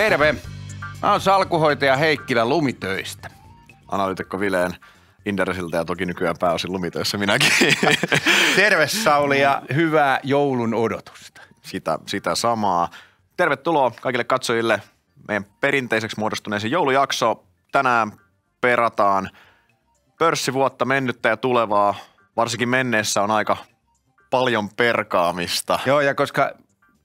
Terve. Mä oon salkuhoitaja Heikkilä lumitöistä. Analytikko Vileen Inderesiltä ja toki nykyään pääosin lumitöissä minäkin. Terve Sauli ja hyvää joulun odotusta. Sitä, sitä samaa. Tervetuloa kaikille katsojille meidän perinteiseksi muodostuneeseen joulujakso. Tänään perataan pörssivuotta mennyttä ja tulevaa. Varsinkin menneessä on aika paljon perkaamista. Joo, ja koska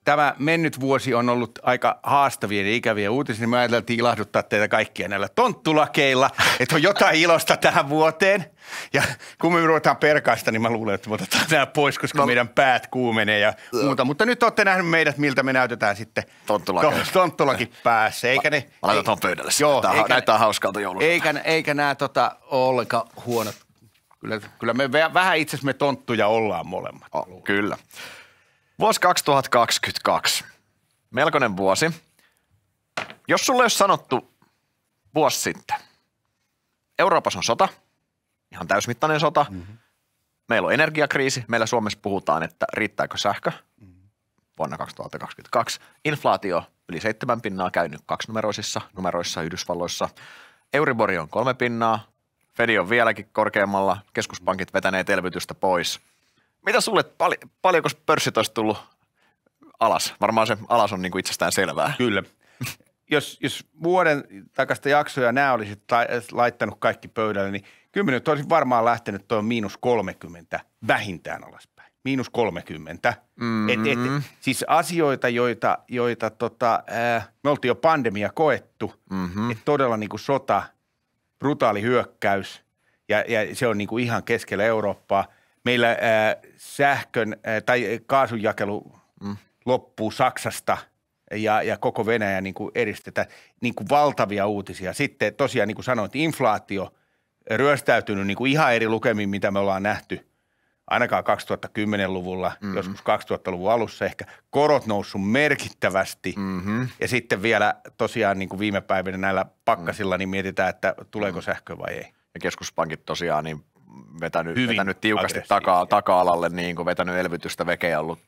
tämä mennyt vuosi on ollut aika haastavien ja ikäviä uutisia, niin me ajateltiin ilahduttaa teitä kaikkia näillä tonttulakeilla, että on jotain ilosta tähän vuoteen. Ja kun me ruvetaan perkaista, niin mä luulen, että me otetaan nämä pois, koska no. meidän päät kuumenee ja muuta. Mutta nyt olette nähneet meidät, miltä me näytetään sitten tonttulaki, tonttulaki niin. päässä. Eikä ne, mä, laitan tuon pöydälle. Joo, Tämä eikä, näyttää hauskalta joululta. Eikä, eikä nämä tota, ollenkaan huonot. Kyllä, kyllä me vähän itse me tonttuja ollaan molemmat. Oh, kyllä. Vuosi 2022. Melkoinen vuosi. Jos sulle olisi sanottu vuosi sitten, Euroopassa on sota, ihan täysmittainen sota. Mm-hmm. Meillä on energiakriisi. Meillä Suomessa puhutaan, että riittääkö sähkö mm-hmm. vuonna 2022. Inflaatio yli seitsemän pinnaa käynyt kaksinumeroisissa numeroissa Yhdysvalloissa. Euribori on kolme pinnaa. Fedi on vieläkin korkeammalla. Keskuspankit vetäneet elvytystä pois – mitä sulle, pal- paljonko pörssit olisi tullut alas? Varmaan se alas on niin kuin itsestään selvää. Kyllä. jos, jos vuoden takaista jaksoja nämä olisit ta- laittanut kaikki pöydälle, niin kyllä nyt varmaan lähtenyt tuo miinus 30 vähintään alaspäin. Miinus 30. Mm-hmm. Et, et, mm-hmm. siis asioita, joita, joita tota, ää, me oltiin jo pandemia koettu, mm-hmm. että todella niin kuin sota, brutaali hyökkäys ja, ja se on niin kuin ihan keskellä Eurooppaa – meillä ää, äh, sähkön ää, äh, tai kaasunjakelu mm. loppuu Saksasta ja, ja koko Venäjä niin kuin eristetään. Niin kuin valtavia uutisia. Sitten tosiaan niin kuin sanoit, inflaatio ryöstäytynyt niin kuin ihan eri lukemiin, mitä me ollaan nähty ainakaan 2010-luvulla, mm-hmm. joskus 2000-luvun alussa ehkä. Korot noussut merkittävästi mm-hmm. ja sitten vielä tosiaan niin kuin viime päivinä näillä pakkasilla mm. niin mietitään, että tuleeko mm-hmm. sähkö vai ei. Ja keskuspankit tosiaan niin vetänyt, vetänyt tiukasti takaa, taka-alalle, niin kuin vetänyt elvytystä vekeä, ollut,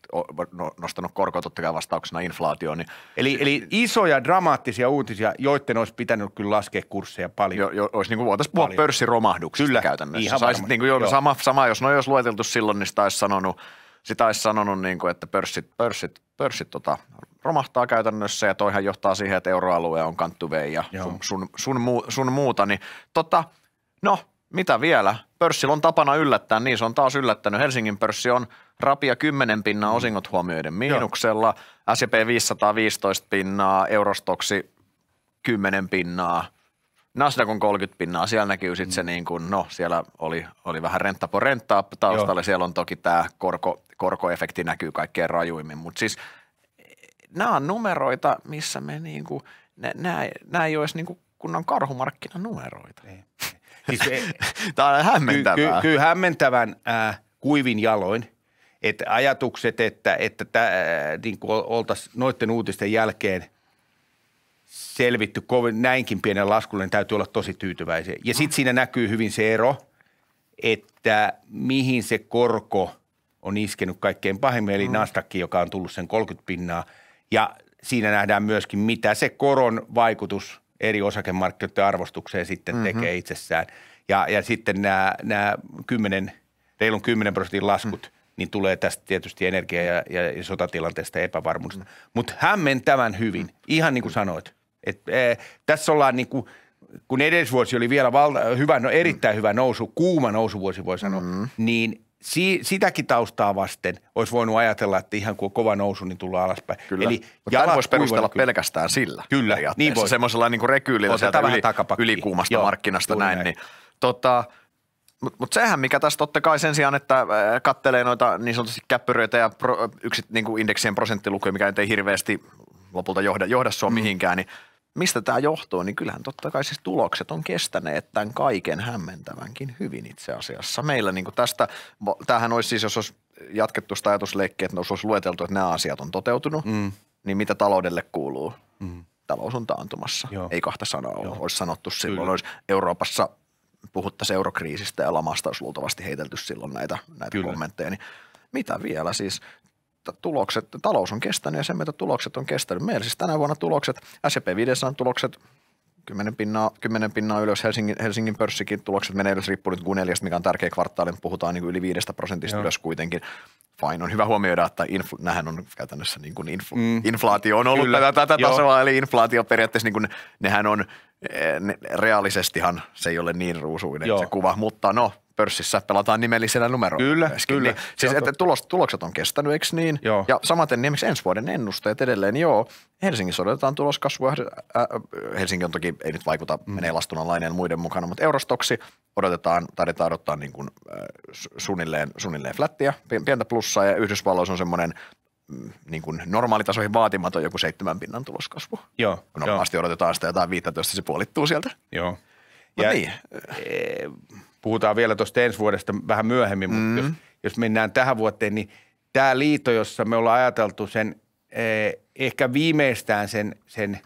no, nostanut korkoa totta kai vastauksena inflaatioon. Niin... Eli, eli isoja dramaattisia uutisia, joiden olisi pitänyt kyllä laskea kursseja paljon. Jo, jo, olisi niin kuin voitaisiin puhua pörssiromahduksesta kyllä, käytännössä. Ihan Saisit, niin kuin, jo, sama, sama, jos ne olisi lueteltu silloin, niin sitä olisi sanonut, sitä olisi sanonut niin kuin, että pörssit, pörssit, pörssit tota, romahtaa käytännössä ja toihan johtaa siihen, että euroalue on kanttuveen ja sun, sun, sun, muu, sun muuta. Niin, tota, no – mitä vielä? Pörssillä on tapana yllättää, niin se on taas yllättänyt. Helsingin pörssi on rapia 10 pinnaa mm. osingot huomioiden miinuksella, S&P 515 pinnaa, Eurostoksi 10 pinnaa, Nasdaq on 30 pinnaa, siellä näkyy sitten mm. se niin kuin, no siellä oli, oli vähän po renttaa taustalla, Joo. siellä on toki tämä korko, korkoefekti näkyy kaikkein rajuimmin, mutta siis nämä on numeroita, missä me niinku, niinku niin kuin, nämä ei ole edes niin kuin kunnan karhumarkkinanumeroita. Ei. Siis, Tämä on hämmentävää. Kyllä ky, ky, hämmentävän äh, kuivin jaloin. Että ajatukset, että, että äh, niin oltaisiin noiden uutisten jälkeen – selvitty kovin, näinkin pienen laskulle, niin täytyy olla tosi tyytyväisiä. Ja sitten siinä näkyy hyvin se ero, että mihin se korko on iskenyt kaikkein pahimmin, eli mm. Nasdaq, joka on tullut sen 30 pinnaa. Ja siinä nähdään myöskin, mitä se koron vaikutus eri osakemarkkinoiden arvostukseen sitten mm-hmm. tekee itsessään. Ja, ja sitten nämä, nämä 10, reilun 10 prosentin laskut, mm. niin tulee tästä tietysti energia- ja, ja, sotatilanteesta epävarmuudesta. Mm. Mutta tämän hyvin, mm. ihan niin kuin sanoit. Et, e, tässä ollaan niin kuin, kun edellisvuosi oli vielä valta, hyvä, no erittäin mm. hyvä nousu, kuuma nousuvuosi voi sanoa, mm. niin si- sitäkin taustaa vasten olisi voinut ajatella, että ihan kun kova nousu, niin tullaan alaspäin. Kyllä. Eli jalat voisi perustella kyllä. pelkästään sillä. Kyllä, niin voi. Semmoisella niin rekyylillä sieltä yli, ylikuumasta Joo, markkinasta näin. näin. Niin, tota, mutta mut sehän, mikä tässä totta kai sen sijaan, että äh, kattelee noita niin sanotusti käppyröitä ja pro, äh, yksit, niin kuin indeksien prosenttilukuja, mikä nyt ei hirveästi lopulta johda, johda sua mm. mihinkään, niin – mistä tämä johtuu, niin kyllähän totta kai siis tulokset on kestäneet tämän kaiken hämmentävänkin hyvin itse asiassa. Meillä niin tästä, tämähän olisi siis, jos olisi jatkettu sitä ajatusleikkiä, että jos olisi lueteltu, että nämä asiat on toteutunut, mm. niin mitä taloudelle kuuluu? Mm. Talous on taantumassa. Joo. Ei kahta sanaa Joo. olisi sanottu silloin. Kyllä. Olisi Euroopassa puhuttaisiin eurokriisistä ja lamasta olisi luultavasti heitelty silloin näitä, näitä kommentteja. Niin mitä vielä siis? tulokset, talous on kestänyt ja sen myötä tulokset on kestänyt. Meillä siis tänä vuonna tulokset, S&P 500 tulokset 10 pinnaa, 10 pinnaa ylös, Helsingin, Helsingin pörssikin tulokset menee ylös, riippuu nyt q mikä on tärkeä kvartaali, puhutaan niin kuin yli 5 prosentista Joo. ylös kuitenkin. Fine, on hyvä huomioida, että infl- on käytännössä niin kuin infl- mm. inflaatio on ollut Kyllä. tätä, tätä tasoa, eli inflaatio periaatteessa niin kuin, nehän on, eh, ne, reaalisestihan se ei ole niin ruusuinen Joo. se kuva, mutta no pörssissä pelataan nimellisellä numeroilla. Kyllä, myöskin. kyllä. Niin, siis että tulos, tulokset on kestänyt, eikö niin? Joo. Ja samaten niin ensi vuoden ennusteet edelleen, niin joo. Helsingissä odotetaan tuloskasvua. Äh, äh, Helsinki on toki, ei nyt vaikuta, mm. menee lastunalainen muiden mukana, mutta eurostoksi odotetaan, taidetaan odottaa niin kuin, äh, suunnilleen, suunnilleen flättiä, pientä plussaa ja Yhdysvalloissa on semmoinen mm, niin kuin normaalitasoihin vaatimaton joku seitsemän pinnan tuloskasvu. Joo. Kun normaalisti odotetaan sitä jotain 15, se puolittuu sieltä. Joo. Mut ja, niin. E- puhutaan vielä tuosta ensi vuodesta vähän myöhemmin, mutta mm. jos, mm-hmm. jos mennään tähän vuoteen, niin tämä liito, jossa me ollaan ajateltu sen eh, ehkä viimeistään sen, sen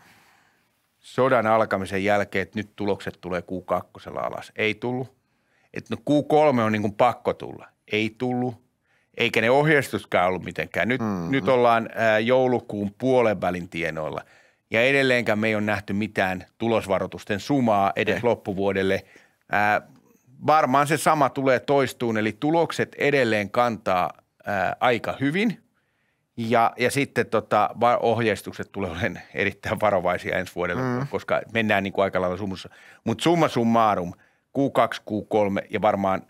sodan alkamisen jälkeen, että nyt tulokset tulee kuu kakkosella alas. Ei tullut. Et no Q3 on niin kuin pakko tulla. Ei tullut. Eikä ne ohjeistuskaan ollut mitenkään. Nyt, mm-hmm. nyt ollaan ää, eh, joulukuun puolen välin tienoilla. Ja edelleenkään me ei ole nähty mitään tulosvaroitusten sumaa edes Ei. loppuvuodelle. Ää, eh, varmaan se sama tulee toistuun, eli tulokset edelleen kantaa ää, aika hyvin ja, ja sitten tota, ohjeistukset tulee olemaan erittäin varovaisia ensi vuodelle, mm. koska mennään niin kuin aika lailla summussa. Mutta summa summarum, Q2, Q3 ja varmaan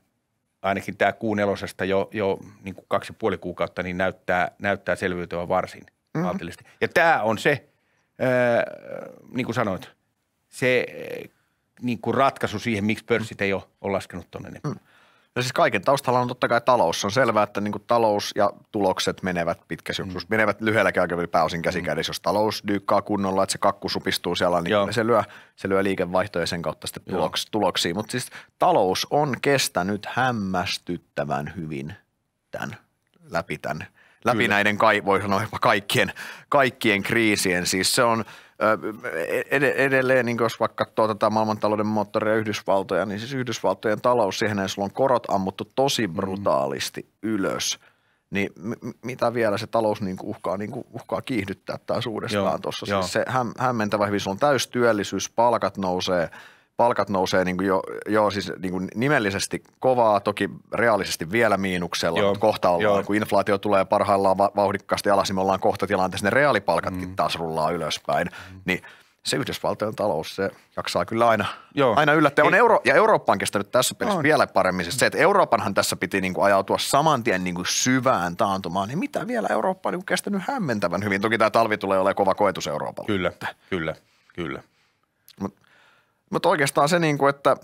ainakin tämä Q4 jo, jo niin kuin kaksi puoli kuukautta niin näyttää, näyttää selviytyä varsin mm. maltillisesti. Ja tämä on se, ää, niin kuin sanoit, se niin kuin ratkaisu siihen, miksi pörssit ei ole, ole laskenut tuonne enempää? Mm. No siis kaiken taustalla on totta kai talous. Se on selvää, että niin talous ja tulokset menevät pitkässä mm. menevät lyhyelläkin aikavälillä pääosin käsikädessä. Mm. Jos talous dyykkaa kunnolla, että se kakku supistuu siellä, niin Joo. se lyö, se lyö liikevaihtoja sen kautta sitten tuloks, tuloksia. Mutta siis talous on kestänyt hämmästyttävän hyvin tämän, läpi, tämän, läpi Kyllä. näiden, kai, voi sanoa jopa kaikkien, kaikkien kriisien. Siis se on – edelleen, niin jos vaikka katsoo tätä maailmantalouden moottoria Yhdysvaltoja, niin siis Yhdysvaltojen talous, siihen sulla on korot ammuttu tosi mm. brutaalisti mm. ylös. Niin m- mitä vielä se talous niin uhkaa, niin uhkaa kiihdyttää taas uudestaan tuossa. Siis se häm- hämmentävä hyvin, sulla on täystyöllisyys, palkat nousee – palkat nousee niin kuin jo, joo, siis niin kuin nimellisesti kovaa, toki reaalisesti vielä miinuksella, joo, mutta kohta ollaan, joo. kun inflaatio tulee parhaillaan vauhdikkaasti alas, niin me ollaan kohta tilanteessa, ne reaalipalkatkin mm. taas rullaa ylöspäin, mm. niin se Yhdysvaltojen talous, se jaksaa kyllä aina, Joo. aina yllättää. On Euro, ja Eurooppa on kestänyt tässä pelissä on. vielä paremmin. Siis se, että Euroopanhan tässä piti niin kuin ajautua saman tien niin kuin syvään taantumaan, niin mitä vielä Eurooppa on niin kestänyt hämmentävän hyvin. Toki tämä talvi tulee olemaan kova koetus Euroopalle. Kyllä, kyllä, kyllä. Mut mutta oikeastaan se, niin kuin, että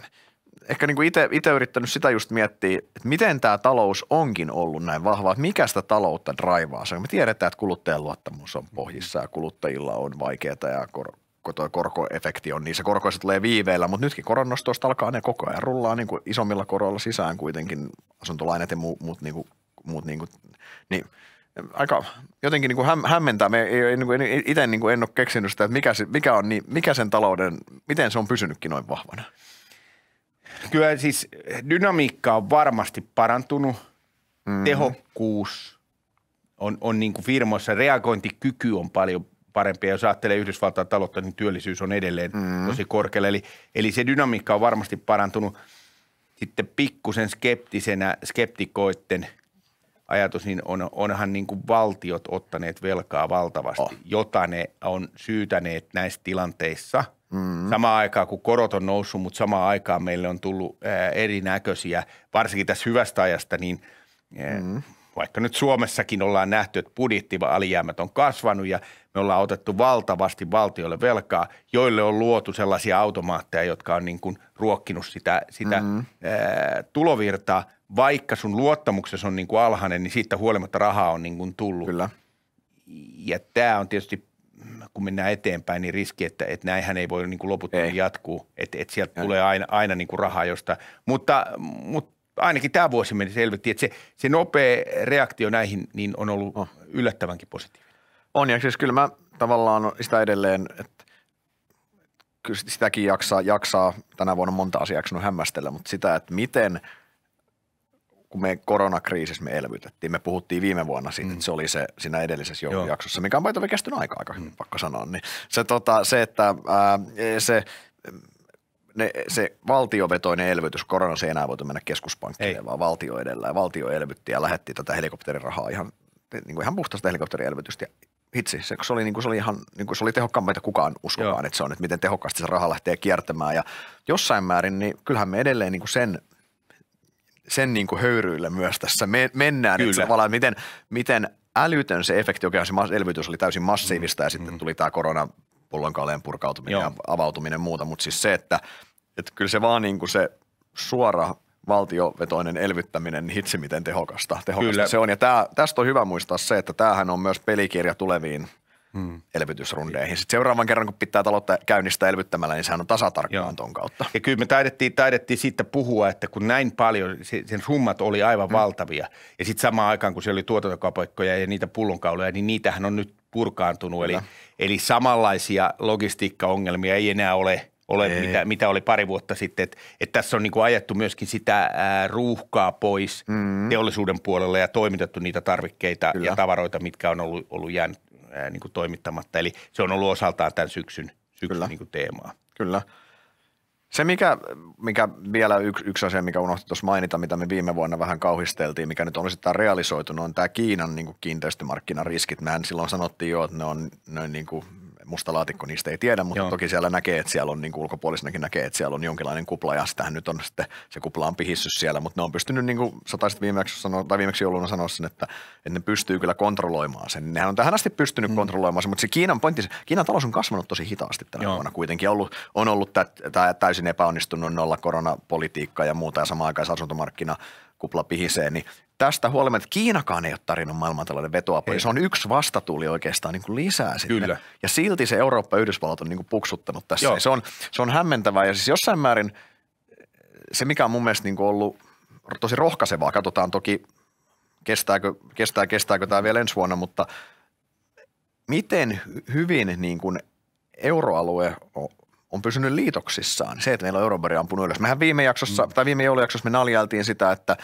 ehkä niin itse yrittänyt sitä just miettiä, että miten tämä talous onkin ollut näin vahva? että mikä sitä taloutta draivaa. Se, me tiedetään, että kuluttajan luottamus on pohjissa ja kuluttajilla on vaikeaa ja kor- tuo korkoefekti on, niin se korkoissa tulee viiveellä, mutta nytkin koronnostoista alkaa ne koko ajan rullaa niin kuin isommilla koroilla sisään kuitenkin, asuntolainat ja muut, niinku, muut, niinku, niin kuin, muut niin kuin, niin – aika jotenkin niin kuin hämmentää. Me ei, niin kuin, itse niin kuin en ole keksinyt sitä, että mikä, se, mikä, on, niin, mikä sen talouden, miten se on pysynytkin noin vahvana. Kyllä siis dynamiikka on varmasti parantunut, mm. tehokkuus on, on niin kuin firmoissa, reagointikyky on paljon Ja Jos ajattelee Yhdysvaltain taloutta, niin työllisyys on edelleen mm. tosi korkealla. Eli, eli se dynamiikka on varmasti parantunut. Sitten pikkusen skeptisenä skeptikoiden – ajatus, niin on, onhan niin kuin valtiot ottaneet velkaa valtavasti, oh. jota ne on syytäneet näissä tilanteissa. Mm-hmm. Samaan aikaan, kun korot on noussut, mutta samaan aikaan meille on tullut ää, erinäköisiä, varsinkin tässä hyvästä ajasta, niin ää, mm-hmm vaikka nyt Suomessakin ollaan nähty, että alijäämät on kasvanut ja me ollaan otettu valtavasti valtiolle velkaa, joille on luotu sellaisia automaatteja, jotka on niin kuin ruokkinut sitä, sitä mm-hmm. ää, tulovirtaa. Vaikka sun luottamuksesi on niin kuin alhainen, niin siitä huolimatta rahaa on niin kuin tullut. Kyllä. Ja tämä on tietysti kun mennään eteenpäin, niin riski, että, että näinhän ei voi niin kuin loputtomiin jatkuu, että, että sieltä ja. tulee aina, aina niin kuin rahaa josta. Mutta, mutta ainakin tämä vuosi meni selvitti, että se, se nopea reaktio näihin niin on ollut oh. yllättävänkin positiivinen. On ja siis kyllä mä tavallaan sitä edelleen, että kyllä sitäkin jaksaa, jaksaa tänä vuonna monta asiaa jaksanut hämmästellä, mutta sitä, että miten kun me koronakriisissä me elvytettiin, me puhuttiin viime vuonna siitä, mm. että se oli se siinä edellisessä Joo. jaksossa, mikä on paitava kestänyt aika aika mm. pakko sanoa, niin se, tota, se että ää, se ne, se valtiovetoinen elvytys, korona ei enää voitu mennä keskuspankkiin, vaan valtio edellä. Ja valtio elvytti ja lähetti tätä helikopterirahaa ihan, niin kuin ihan puhtaasta helikopterielvytystä. Ja hitsi, se, se, oli, niin kuin, se oli ihan niin kuin, se oli tehokkaampi, että kukaan uskokaan, että se on, että miten tehokkaasti se raha lähtee kiertämään. Ja jossain määrin, niin kyllähän me edelleen niin kuin sen sen niin kuin höyryillä myös tässä me, mennään. Kyllä. Että tavallaan miten, miten älytön se efekti, joka se elvytys oli täysin massiivista mm. ja mm-hmm. sitten mm-hmm. tuli tämä korona pullonkaaleen purkautuminen Joo. ja avautuminen ja muuta, mutta siis se, että – että kyllä se vaan niin kuin se suora valtiovetoinen elvyttäminen niin hitsi miten tehokasta, tehokasta kyllä. se on. Ja tää, tästä on hyvä muistaa se, että tämähän on myös pelikirja tuleviin hmm. elvytysrundeihin. Sitten seuraavan kerran, kun pitää taloutta käynnistää elvyttämällä, niin sehän on tasatarkkaan Joo. ton kautta. Ja kyllä me taidettiin, taidettiin siitä puhua, että kun näin paljon, sen summat oli aivan hmm. valtavia. Ja sitten samaan aikaan, kun siellä oli tuotantokapoikkoja ja niitä pullonkauloja, niin niitähän on nyt purkaantunut. Eli, eli samanlaisia logistiikkaongelmia ei enää ole – ole, mitä, mitä oli pari vuotta sitten. Että et tässä on niin kuin ajettu myöskin sitä ää, ruuhkaa pois mm. teollisuuden puolella ja toimitettu niitä tarvikkeita Kyllä. ja tavaroita, mitkä on ollut, ollut jäänyt ää, niinku kuin toimittamatta. Eli se on ollut osaltaan tämän syksyn, syksyn Kyllä. Niinku kuin teemaa. Kyllä. Se, mikä, mikä vielä yksi, yksi asia, mikä unohtui tuossa mainita, mitä me viime vuonna vähän kauhisteltiin, mikä nyt on sitten realisoitunut, on tämä Kiinan niin kuin kiinteistömarkkinariskit. Mehän silloin sanottiin jo, että ne on noin niin kuin musta laatikko niistä ei tiedä, mutta Joo. toki siellä näkee, että siellä on niin ulkopuolisenakin näkee, että siellä on jonkinlainen kupla ja sitähän nyt on sitten, se kupla on pihissyt siellä, mutta ne on pystynyt niin kuin sataiset viimeksi, sano, tai viimeksi jouluna sanoa sen, että, että ne pystyy kyllä kontrolloimaan sen. Nehän on tähän asti pystynyt hmm. kontrolloimaan sen, mutta se Kiinan pointti, Kiinan talous on kasvanut tosi hitaasti tänä Joo. vuonna kuitenkin. Ollut, on ollut tämä täysin epäonnistunut nolla koronapolitiikka ja muuta ja samaan aikaan asuntomarkkina kupla pihisee, niin tästä huolimatta, Kiinakaan ei ole tarjonnut maailmantalouden vetoapua. Niin se on yksi vastatuuli oikeastaan niin kuin lisää sitten. Kyllä. Ja silti se Eurooppa ja Yhdysvallat on niin kuin puksuttanut tässä. Joo. Se on, se on hämmentävää ja siis jossain määrin se, mikä on mun mielestä niin kuin ollut tosi rohkaisevaa, katsotaan toki kestääkö, kestää, kestääkö tämä vielä ensi vuonna, mutta miten hyvin niin kuin euroalue on, on pysynyt liitoksissaan. Se, että meillä on eurobari ampunut ylös. Mehän viime jaksossa, mm. tai viime joulujaksossa me naljailtiin sitä, että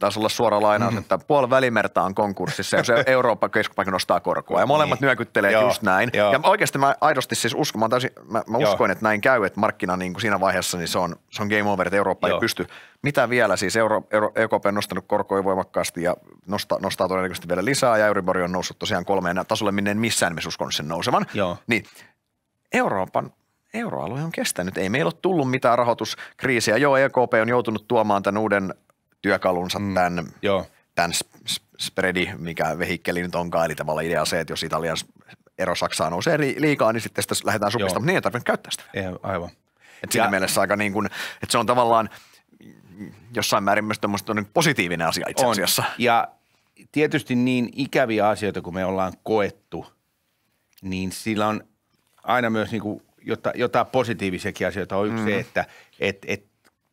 taisi olla suora lainaus, mm-hmm. että puoli välimerta on konkurssissa, jos Eurooppa keskuspankki nostaa korkoa. Ja molemmat niin. nyökyttelee Joo. just näin. Joo. Ja oikeasti mä aidosti siis uskon, mä, täysin, mä, mä Joo. uskoin, että näin käy, että markkina niin kuin siinä vaiheessa niin se, on, se on game over, että Eurooppa Joo. ei pysty. Mitä vielä siis Euro, Euro, EKP on nostanut korkoja voimakkaasti ja nostaa nostaa todennäköisesti vielä lisää ja Euribor on noussut tosiaan kolmeen tasolle, minne en missään nimessä uskonut sen nousevan. Joo. Niin Euroopan euroalue on kestänyt. Ei meillä ole tullut mitään rahoituskriisiä. Joo, EKP on joutunut tuomaan tämän uuden työkalunsa mm, tämän, joo. tämän spreadi, mikä vehikkeli nyt onkaan. Eli tavallaan idea se, että jos Italian ero Saksaan nousee liikaa, niin sitten sitä lähdetään supistamaan. Niin ei tarvitse käyttää sitä. Ei, aivan. Et siinä ja, mielessä aika niin kuin, että se on tavallaan jossain määrin myös niin positiivinen asia itse on. asiassa. Ja tietysti niin ikäviä asioita, kun me ollaan koettu, niin sillä on aina myös niin kuin jotain positiivisiakin asioita. On yksi mm. se, että et, et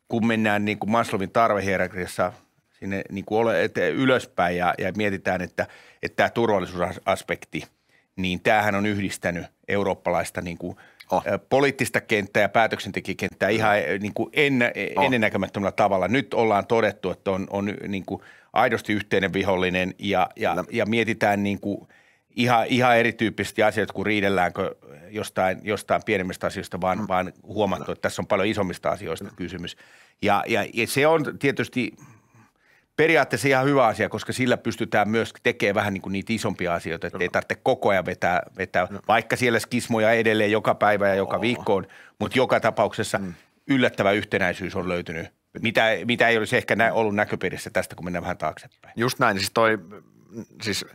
kun mennään niin kuin Maslovin tarvehierarkiassa sinne niin kuin ole, et, ylöspäin ja, ja mietitään, että, että tämä turvallisuusaspekti, niin tämähän on yhdistänyt eurooppalaista niin kuin, oh. poliittista kenttää ja päätöksentekijäkenttää ihan niin kuin en, oh. ennennäkemättömällä tavalla. Nyt ollaan todettu, että on, on niin kuin aidosti yhteinen vihollinen ja, ja, ja mietitään niin kuin – ihan, ihan erityyppisesti asioita, kun riidelläänkö jostain, jostain pienemmistä asioista, vaan, mm. vaan huomattu, että tässä on paljon isommista asioista mm. kysymys. Ja, ja, ja se on tietysti periaatteessa ihan hyvä asia, koska sillä pystytään myös tekemään vähän niin kuin niitä isompia asioita, että ei tarvitse koko ajan vetää, vetää no. vaikka siellä skismoja edelleen joka päivä ja joka oh. viikkoon, mutta joka tapauksessa mm. yllättävä yhtenäisyys on löytynyt, mitä, mitä ei olisi ehkä nä- ollut näköpiirissä tästä, kun mennään vähän taaksepäin. Just näin, siis toi, siis –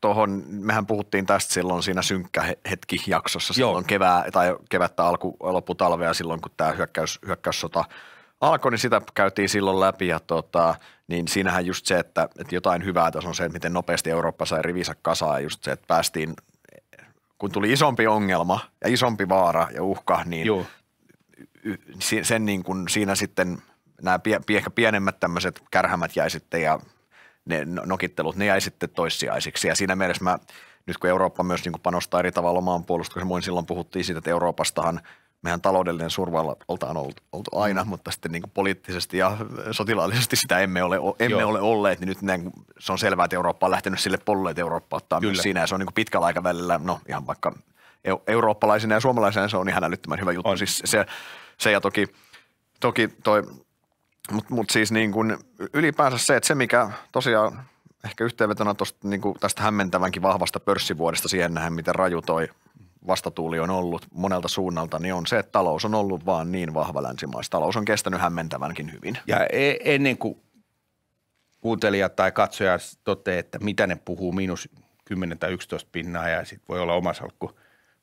tuohon, mehän puhuttiin tästä silloin siinä synkkä hetki jaksossa silloin Joo. kevää, tai kevättä alku, lopputalvea silloin, kun tämä hyökkäys, hyökkäyssota alkoi, niin sitä käytiin silloin läpi ja tota, niin siinähän just se, että, että jotain hyvää tässä on se, että miten nopeasti Eurooppa sai rivinsä kasaan ja just se, että päästiin, kun tuli isompi ongelma ja isompi vaara ja uhka, niin Joo. sen niin kuin siinä sitten nämä pie, ehkä pienemmät tämmöiset kärhämät jäi sitten ja ne no, nokittelut, ne jäi sitten toissijaisiksi. Ja siinä mielessä mä, nyt kun Eurooppa myös niin kuin panostaa eri tavalla omaan puolustukseen, muin silloin puhuttiin siitä, että Euroopastahan mehän taloudellinen survalla oltaan oltu, oltu aina, mm. mutta sitten niin kuin poliittisesti ja sotilaallisesti sitä emme ole, emme ole olleet, niin nyt näin, se on selvää, että Eurooppa on lähtenyt sille polulle, että Eurooppa ottaa Kyllä. myös siinä ja se on niin kuin pitkällä aikavälillä, no ihan vaikka e, eurooppalaisena ja suomalaisena se on ihan älyttömän hyvä juttu. On. Siis se, se ja toki, toki toi mutta mut siis niin kun ylipäänsä se, että se mikä tosiaan ehkä yhteenvetona tosta, niin tästä hämmentävänkin vahvasta pörssivuodesta siihen nähden, miten raju toi vastatuuli on ollut monelta suunnalta, niin on se, että talous on ollut vaan niin vahva länsimaissa. Talous on kestänyt hämmentävänkin hyvin. Ja e, ennen niin kuin kuuntelijat tai katsojat toteaa, että mitä ne puhuu, miinus 10 tai 11 pinnaa ja sitten voi olla oma salkku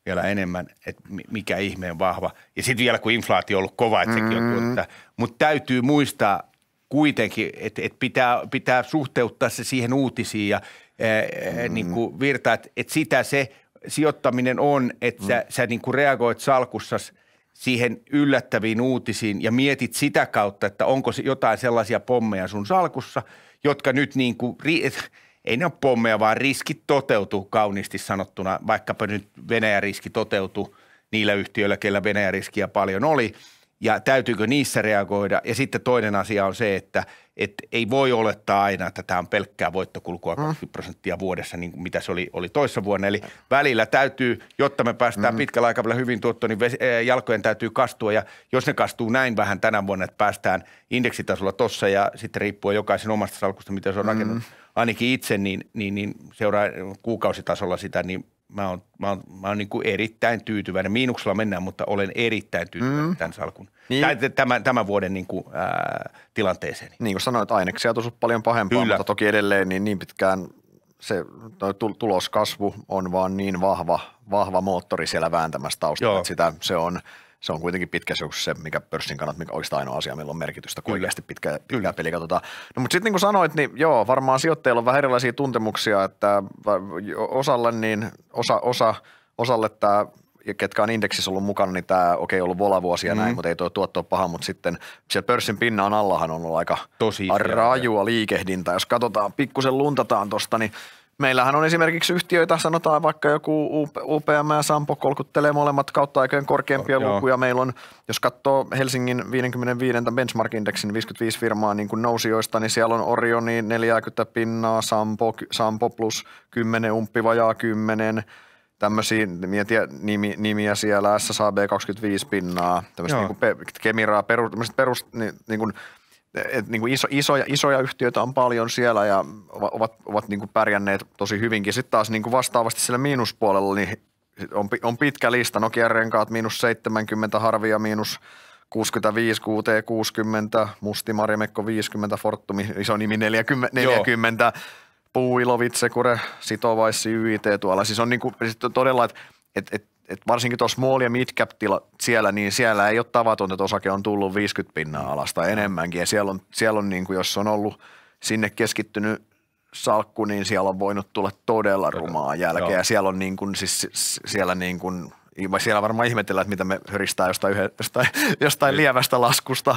vielä enemmän, että mikä ihmeen vahva. Ja sitten vielä kun inflaatio on ollut kova, että mm-hmm. sekin on mm. että, Mutta täytyy muistaa kuitenkin, että että pitää, pitää suhteuttaa se siihen uutisiin ja mm-hmm. E, e, niin kuin virtaa, että että sitä se sijoittaminen on, että mm-hmm. sä, mm. sä niin kuin reagoit salkussas siihen yllättäviin uutisiin ja mietit sitä kautta, että onko jotain sellaisia pommeja sun salkussa, jotka nyt niin kuin – ei ne ole pommeja, vaan riskit toteutuu kauniisti sanottuna, vaikkapa nyt Venäjän riski toteutuu niillä yhtiöillä, keillä Venäjän riskiä paljon oli, ja täytyykö niissä reagoida. Ja sitten toinen asia on se, että, että ei voi olettaa aina, että tämä on pelkkää voittokulkua 20 mm. prosenttia vuodessa, niin kuin mitä se oli, oli toissa vuonna. Eli välillä täytyy, jotta me päästään mm. pitkällä aikavälillä hyvin tuottoon, niin ves, eh, jalkojen täytyy kastua. Ja jos ne kastuu näin vähän tänä vuonna, että päästään indeksitasolla tossa ja sitten riippuu jokaisen omasta salkusta, mitä se on mm. rakennut – ainakin itse niin, niin, niin seuraa kuukausitasolla sitä, niin mä oon, mä oon, mä oon niin kuin erittäin tyytyväinen. Miinuksella mennään, mutta olen erittäin tyytyväinen mm. tämän salkun. Niin. Tämän, tämän vuoden niin kuin, ää, tilanteeseen. Niin kuin sanoit, aineksia on paljon pahempaa, Kyllä. mutta toki edelleen niin, niin pitkään se tuloskasvu on vaan niin vahva, vahva moottori siellä vääntämässä taustalla, Joo. että sitä se on – se on kuitenkin pitkä se, se mikä pörssin kannat, mikä olisi ainoa asia, millä on merkitystä, kun oikeasti pitkä, pitkä peli katsotaan. No mutta sitten niin kuin sanoit, niin joo, varmaan sijoittajilla on vähän erilaisia tuntemuksia, että osalle niin osa, osa, osalle tämä ja ketkä on indeksissä ollut mukana, niin tämä okei okay, ollut volavuosi ja mm. näin, mutta ei tuo tuotto ole paha, mutta sitten siellä pörssin pinnan allahan on ollut aika Tosi rajua liikehdintä. Jos katsotaan, pikkusen luntataan tuosta, niin Meillähän on esimerkiksi yhtiöitä, sanotaan vaikka joku UPM ja Sampo kolkuttelee molemmat kautta aikojen korkeampia oh, lukuja. Joo. Meillä on, jos katsoo Helsingin 55 benchmark-indeksin 55 firmaa niin kuin nousijoista, niin siellä on Orioni 40 pinnaa, Sampo, Sampo plus 10, Umppi vajaa 10, tämmöisiä mietiä nimi, nimiä siellä, SSAB 25 pinnaa, tämmöistä niin kuin pe, Kemiraa, perus, perus, niin, niin kuin – et niin kuin iso, isoja, isoja yhtiöitä on paljon siellä ja ovat, ovat ovat niin kuin pärjänneet tosi hyvinkin. Sitten taas niin kuin vastaavasti siellä miinuspuolella niin on, on pitkä lista. Nokia renkaat miinus 70, Harvia miinus 65, QT60, Musti Mustimarimekko 50, Fortumi iso nimi 40, 40 Puu Puuilovitsekure, Sitovaissi, YIT tuolla. Siis on niin kuin, siis todella, että et, et et varsinkin tuossa small- ja midcap siellä, niin siellä ei ole tavatonta, että osake on tullut 50 pinnaa alasta enemmänkin. Ja siellä on, siellä on niin kuin, jos on ollut sinne keskittynyt salkku, niin siellä on voinut tulla todella rumaa jälkeä. Joo. Ja siellä on niin kuin, siis siellä niin kuin, siellä varmaan ihmetellään, että mitä me höristää jostain, yhden, jostain, jostain lievästä laskusta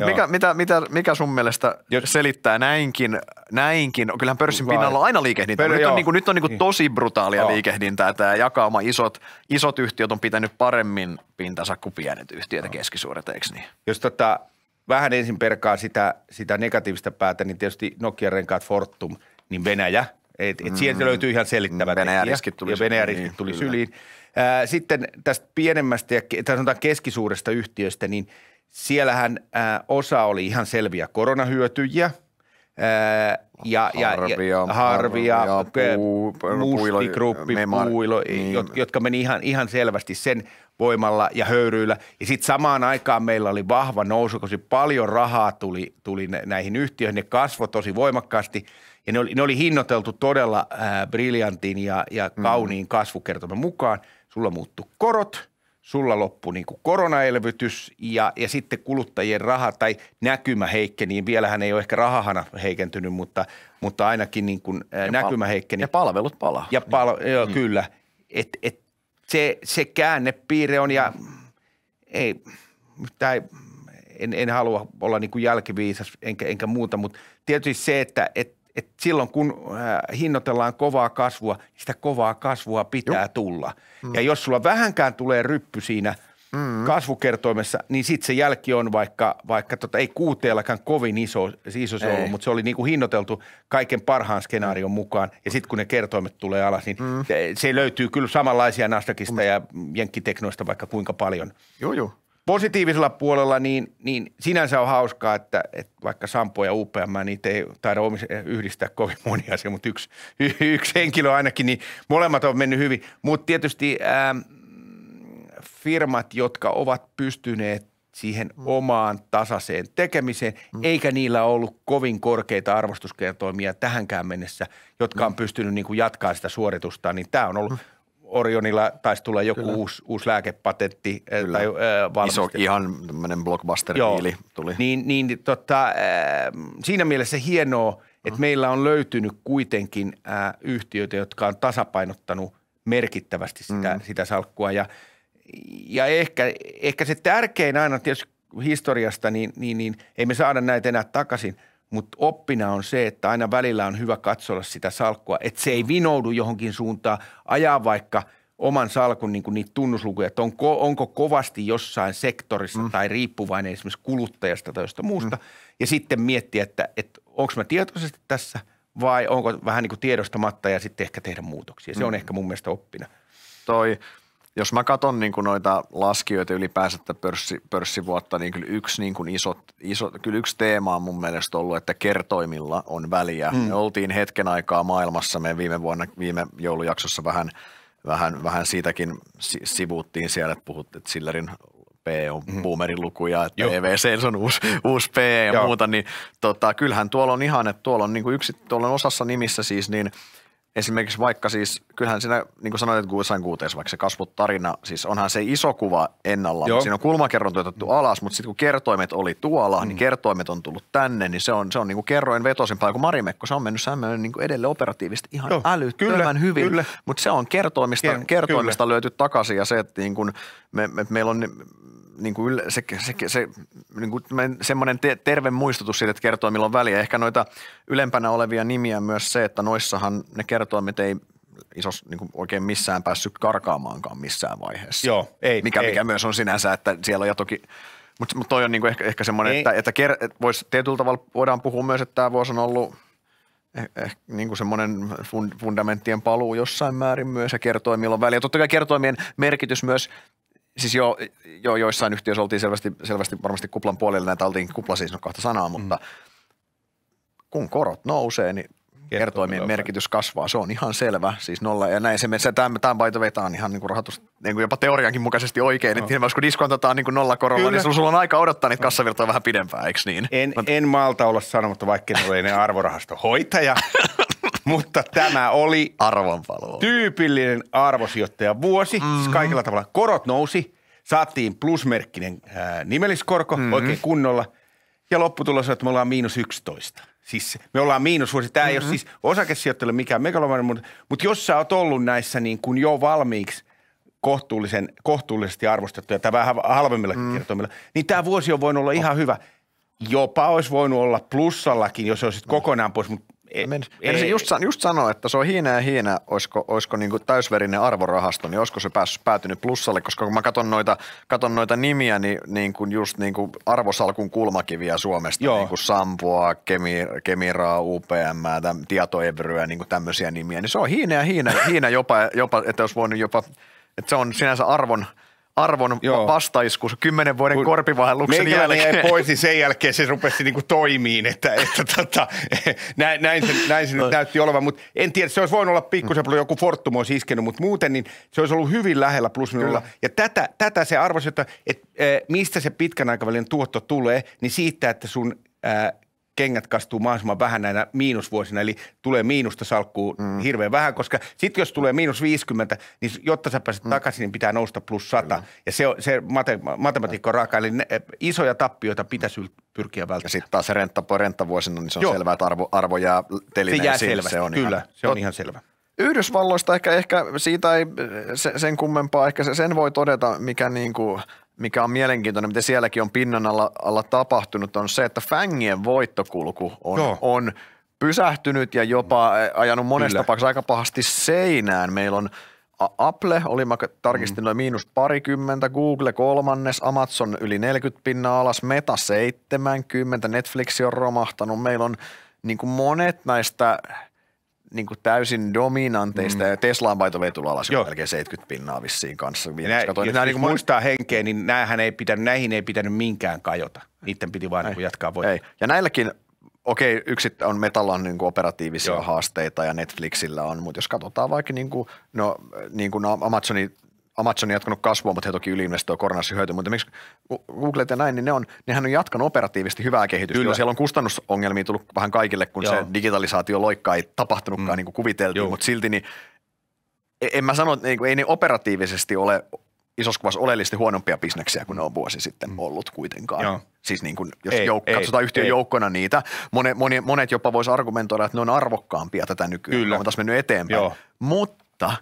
Mut mikä, mitä, mitä, mikä sun mielestä Jot... selittää näinkin, näinkin, no kyllähän pörssin pinnalla on aina liikehdintä, Nyt, nyt on, kuin, niinku- nyt on kuin niinku niin. tosi brutaalia joo. liikehdintää tämä jakauma. Isot, isot yhtiöt on pitänyt paremmin pintansa kuin pienet yhtiöt ja keskisuuret, eikö niin? Jos tota, vähän ensin perkaa sitä, sitä negatiivista päätä, niin tietysti Nokia-renkaat Fortum, niin Venäjä. Et, et mm. Sieltä löytyy ihan selittävä mm, Venäjä riskit tuli, ja Venäjä riskit niin, tuli syliin. sitten tästä pienemmästä ja keskisuuresta yhtiöstä, niin – siellähän äh, osa oli ihan selviä koronahyötyjiä – ja, ja, harvia, ja, harvia, harvia puu, mustikruppi, niin. jotka meni ihan, ihan selvästi sen voimalla ja höyryillä. Ja sitten samaan aikaan meillä oli vahva nousu, koska paljon rahaa tuli, tuli näihin yhtiöihin. Ne kasvoi tosi voimakkaasti ja ne oli, ne oli hinnoiteltu todella äh, briljantin ja, ja mm. kauniin mm. kasvukertomme mukaan. Sulla muuttu korot – sulla loppui niin kuin koronaelvytys ja, ja sitten kuluttajien raha tai näkymä heikkeni. Niin vielähän ei ole ehkä rahahana heikentynyt, mutta, mutta ainakin niin kuin äh, ja näkymä pal- heikkeni. Ja palvelut palaa. Ja pal- niin. joo, mm. kyllä. Et, et, se, se käännepiire on ja ei, tai en, en halua olla niin kuin jälkiviisas enkä, enkä muuta, mutta tietysti se, että et että silloin kun äh, hinnoitellaan kovaa kasvua, sitä kovaa kasvua pitää Juh. tulla. Mm. Ja jos sulla vähänkään tulee ryppy siinä mm. kasvukertoimessa, niin sitten se jälki on vaikka, vaikka tota, ei kuuteellakaan kovin iso, iso se ei. ollut, mutta se oli niinku hinnoiteltu kaiken parhaan skenaarion mm. mukaan. Ja sitten kun ne kertoimet tulee alas, niin mm. se löytyy kyllä samanlaisia Nasdaqista mm. ja jenkkiteknoista vaikka kuinka paljon. Joo, joo positiivisella puolella niin, niin sinänsä on hauskaa, että, että vaikka Sampo ja UPM, niitä ei taida eh, yhdistää kovin monia asioita, mutta yksi, yksi henkilö ainakin, niin molemmat on mennyt hyvin. Mutta tietysti ää, ähm, firmat, jotka ovat pystyneet siihen mm. omaan tasaiseen tekemiseen, mm. eikä niillä ollut kovin korkeita arvostuskertoimia tähänkään mennessä, jotka mm. on pystynyt niin kuin jatkaa sitä suoritusta, niin tämä on ollut mm Orionilla taisi tulla joku Kyllä. uusi, uusi lääkepatentti. Eh, Kyllä. Tai, äh, Iso, ihan tämmöinen blockbuster tuli. Niin, niin tota, äh, siinä mielessä hienoa, että mm. meillä on löytynyt kuitenkin äh, yhtiöitä, jotka on tasapainottanut merkittävästi sitä, mm. sitä salkkua. Ja, ja ehkä, ehkä se tärkein aina tietysti historiasta, niin, niin, niin ei me saada näitä enää takaisin – mutta oppina on se, että aina välillä on hyvä katsoa sitä salkkua, että se ei vinoudu johonkin suuntaan, ajaa vaikka oman salkun niin kuin niitä tunnuslukuja, että onko, onko kovasti jossain sektorissa mm. tai riippuvainen esimerkiksi kuluttajasta tai jostain muusta, mm. ja sitten miettiä, että, että onko mä tietoisesti tässä vai onko vähän niin kuin tiedostamatta ja sitten ehkä tehdä muutoksia. Se on mm. ehkä mun mielestä oppina. Toi jos mä katson niin noita laskijoita ylipäänsä että pörssi, pörssivuotta, niin kyllä yksi, niin kuin iso, iso, kyllä yksi teema on mun mielestä ollut, että kertoimilla on väliä. Mm. Me oltiin hetken aikaa maailmassa, me viime vuonna, viime joulujaksossa vähän, vähän, vähän siitäkin sivuuttiin siellä, että puhuttiin, että Sillerin P on mm. boomerin lukuja, että Joo. EVC on uusi, uusi P ja Joo. muuta, niin tota, kyllähän tuolla on ihan, että tuolla on, niin kuin yksi, tuolla on osassa nimissä siis niin – esimerkiksi vaikka siis, kyllähän siinä, niin kuin sanoit, että Guusain kuuteessa vaikka se kasvutarina, siis onhan se iso kuva ennalla, Joo. siinä on kulmakerrointa otettu mm. alas, mutta sitten kun kertoimet oli tuolla, niin mm. niin kertoimet on tullut tänne, niin se on, se on niin kuin kerroin vetosimpaa kuin Marimekko, se on mennyt sämmöinen niin edelle operatiivisesti ihan Joo, älyttömän kyllä, hyvin, kyllä. mutta se on kertoimista, kertoimista kyllä. löyty takaisin ja se, että niin kuin me, me, meillä on niin kuin yle, se, se, se, niin kuin semmoinen te, terve muistutus siitä, että kertoimilla on väliä. Ehkä noita ylempänä olevia nimiä myös se, että noissahan ne kertoimet ei isos niin kuin oikein missään päässyt karkaamaankaan missään vaiheessa. Joo, ei. Mikä, ei. mikä myös on sinänsä, että siellä on toki mutta mut toi on kuin niinku ehkä, ehkä semmoinen, että, että, ker, et vois, tietyllä tavalla voidaan puhua myös, että tämä vuosi on ollut eh, eh, kuin niinku semmoinen fund, fundamenttien paluu jossain määrin myös ja kertoimilla on väliä. Totta kai kertoimien merkitys myös siis jo, jo joissain yhtiöissä oltiin selvästi, selvästi varmasti kuplan puolella, näitä oltiin kupla siis no kahta sanaa, mm. mutta mm. kun korot nousee, niin kertoimien merkitys kasvaa, se on ihan selvä. Siis nolla, ja näin se, se tämä, tämä by on niin ihan niin kuin rahoitus, niin kuin jopa teoriankin mukaisesti oikein, no. Niin että jos kun diskontataan niin kuin nollakorolla, niin Kyllä. niin sulla on aika odottaa niitä kassavirtoja vähän pidempään, eikö niin? En, Mä... en malta olla sanomatta, vaikka ne arvorahasto hoitaja. Mutta tämä oli Arvonpaluu. tyypillinen arvosijoittaja vuosi. Mm-hmm. Siis kaikilla tavalla korot nousi, saatiin plusmerkkinen ää, nimelliskorko mm-hmm. oikein kunnolla. Ja lopputulos on, että me ollaan miinus 11. Siis me ollaan miinus vuosi Tämä mm-hmm. ei ole mm-hmm. siis osakesijoittajalle mikään megalomainen, mutta, mutta jos sä oot ollut näissä niin kuin jo valmiiksi kohtuullisen, kohtuullisesti arvostettuja tai vähän halvemmilla mm. kertoimilla, niin tämä vuosi on voinut olla ihan hyvä. Jopa olisi voinut olla plussallakin, jos olisit mm. kokonaan pois, mutta ei, Men, ei. Just, just sanoa, että se on hiina ja hiina, olisiko, olisiko niin täysverinen arvorahasto, niin olisiko se päässyt, päätynyt plussalle, koska kun mä katson noita, katson noita nimiä, niin, niin kuin just niin kuin arvosalkun kulmakiviä Suomesta, Joo. niin kuin Sampoa, Kemi, Kemiraa, UPM, täm, Tietoevryä, niin kuin tämmöisiä nimiä, niin se on hiina ja hiina, hiina jopa, jopa, että jos voinut jopa, että se on sinänsä arvon – arvon Joo. vastaiskus kymmenen vuoden Kun korpivaelluksen jälkeen. jäi pois, niin sen jälkeen se rupesi niinku toimiin, että, että tota, näin, näin, se, näin se nyt näytti olevan. Mutta en tiedä, se olisi voinut olla pikkusen mm. joku Fortum olisi iskenut, mutta muuten niin se olisi ollut hyvin lähellä plusminulla. Ja tätä, tätä se arvosi, että, että eh, mistä se pitkän aikavälin tuotto tulee, niin siitä, että sun eh, kengät kastuu mahdollisimman vähän näinä miinusvuosina, eli tulee miinusta salkkuu mm. hirveän vähän, koska sitten jos tulee miinus 50, niin jotta sä pääset mm. takaisin, niin pitää nousta plus 100. Kyllä. Ja se, se mate, matematiikka on raaka, eli ne, e, isoja tappioita pitäisi pyrkiä välttämään. Ja sitten taas renta, vuosina niin se on Joo. selvää, että arvo, arvo jää telineen. Se jää sinne, se on kyllä, ihan, se on ihan selvä. Yhdysvalloista ehkä, ehkä siitä ei sen kummempaa, ehkä sen voi todeta, mikä niin kuin mikä on mielenkiintoinen, mitä sielläkin on pinnan alla, alla tapahtunut, on se, että Fängien voittokulku on, on pysähtynyt ja jopa ajanut monessa tapauksessa aika pahasti seinään. Meillä on Apple, oli mä tarkistin mm. noin miinus parikymmentä, Google kolmannes, Amazon yli 40 pinnaa alas, Meta 70, Netflix on romahtanut. Meillä on niin monet näistä niin kuin täysin dominanteista mm. ja Tesla on paito vetulla alas Joo. melkein 70 pinnaa vissiin kanssa. Siis nää, Katoin, jos nää, niin muistaa henkeä, niin näähän ei pitänyt, näihin ei pitänyt minkään kajota. Niiden piti vain ei, niin jatkaa voittoa. Ja näilläkin okei, yksi on Metalla on niin operatiivisia Joo. haasteita ja Netflixillä on, mutta jos katsotaan vaikka niin kuin, no, niin kuin Amazonin Amazon on jatkanut kasvua, mutta he toki yliinvestoivat koronassa hyötyä, mutta esimerkiksi Google ja näin, niin ne on, nehän on jatkanut operatiivisesti hyvää kehitystä. Kyllä. Siellä on kustannusongelmia tullut vähän kaikille, kun Joo. se digitalisaatio loikka ei tapahtunutkaan mm. niin kuin kuviteltiin, Joo. mutta silti niin e- en mä sano, että niinku, ei ne operatiivisesti ole isossa kuvassa oleellisesti huonompia bisneksiä kuin ne on vuosi sitten mm. ollut kuitenkaan. Joo. Siis niin kuin, jos ei, jouk- ei, katsotaan yhtiön ei. joukkona niitä, monet, monet, monet jopa voisi argumentoida, että ne on arvokkaampia tätä nykyään. Kyllä. Ne on taas mennyt eteenpäin. Joo. Mutta –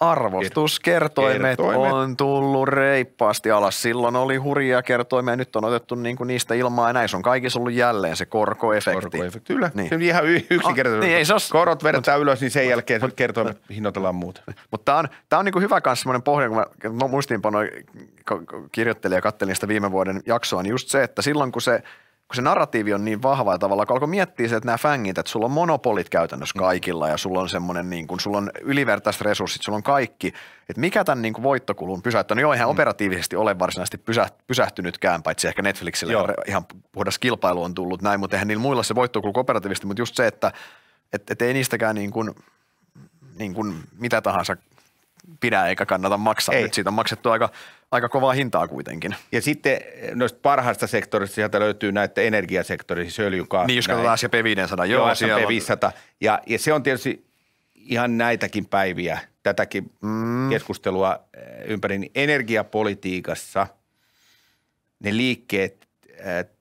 Arvostuskertoimet kertoimet. on tullut reippaasti alas. Silloin oli hurjia kertoimia, nyt on otettu niinku niistä ilmaa ja näissä on kaikissa ollut jälleen se korkoefekti. korkoefekti. Kyllä, niin. se on ihan yksinkertaisesti. No, niin, ei se os... Korot vedetään ylös, niin sen jälkeen mut, kertoimet mut, hinnoitellaan muuta. Mutta tämä on, tää on niinku hyvä myös sellainen pohja, kun mä, mä muistiinpanoin kirjoittelin ja kattelin sitä viime vuoden jaksoa, niin just se, että silloin kun se – kun se narratiivi on niin vahva ja tavallaan kun alkoi miettiä se, että nämä fängit, että sulla on monopolit käytännössä mm. kaikilla ja sulla on semmoinen niin kuin, sulla on ylivertaiset resurssit, sulla on kaikki, että mikä tämän niin kuin voittokulun pysäyttää, no joo, eihän mm. operatiivisesti ole varsinaisesti pysä, pysähtynytkään, paitsi ehkä Netflixillä joo. ihan puhdas kilpailu on tullut näin, mutta eihän niillä muilla se voittokulu operatiivisesti, mutta just se, että et, et ei niistäkään niin kuin, niin kuin mitä tahansa pidä eikä kannata maksaa. Ei. Nyt siitä on maksettu aika, aika kovaa hintaa kuitenkin. Ja sitten noista parhaista sektorista sieltä löytyy näitä energiasektoreita, siis öljyn Niin, jos katsotaan SP 500. Joo, joo SP 500. Ja, ja se on tietysti ihan näitäkin päiviä, tätäkin mm. keskustelua eh, ympäri niin energiapolitiikassa – ne liikkeet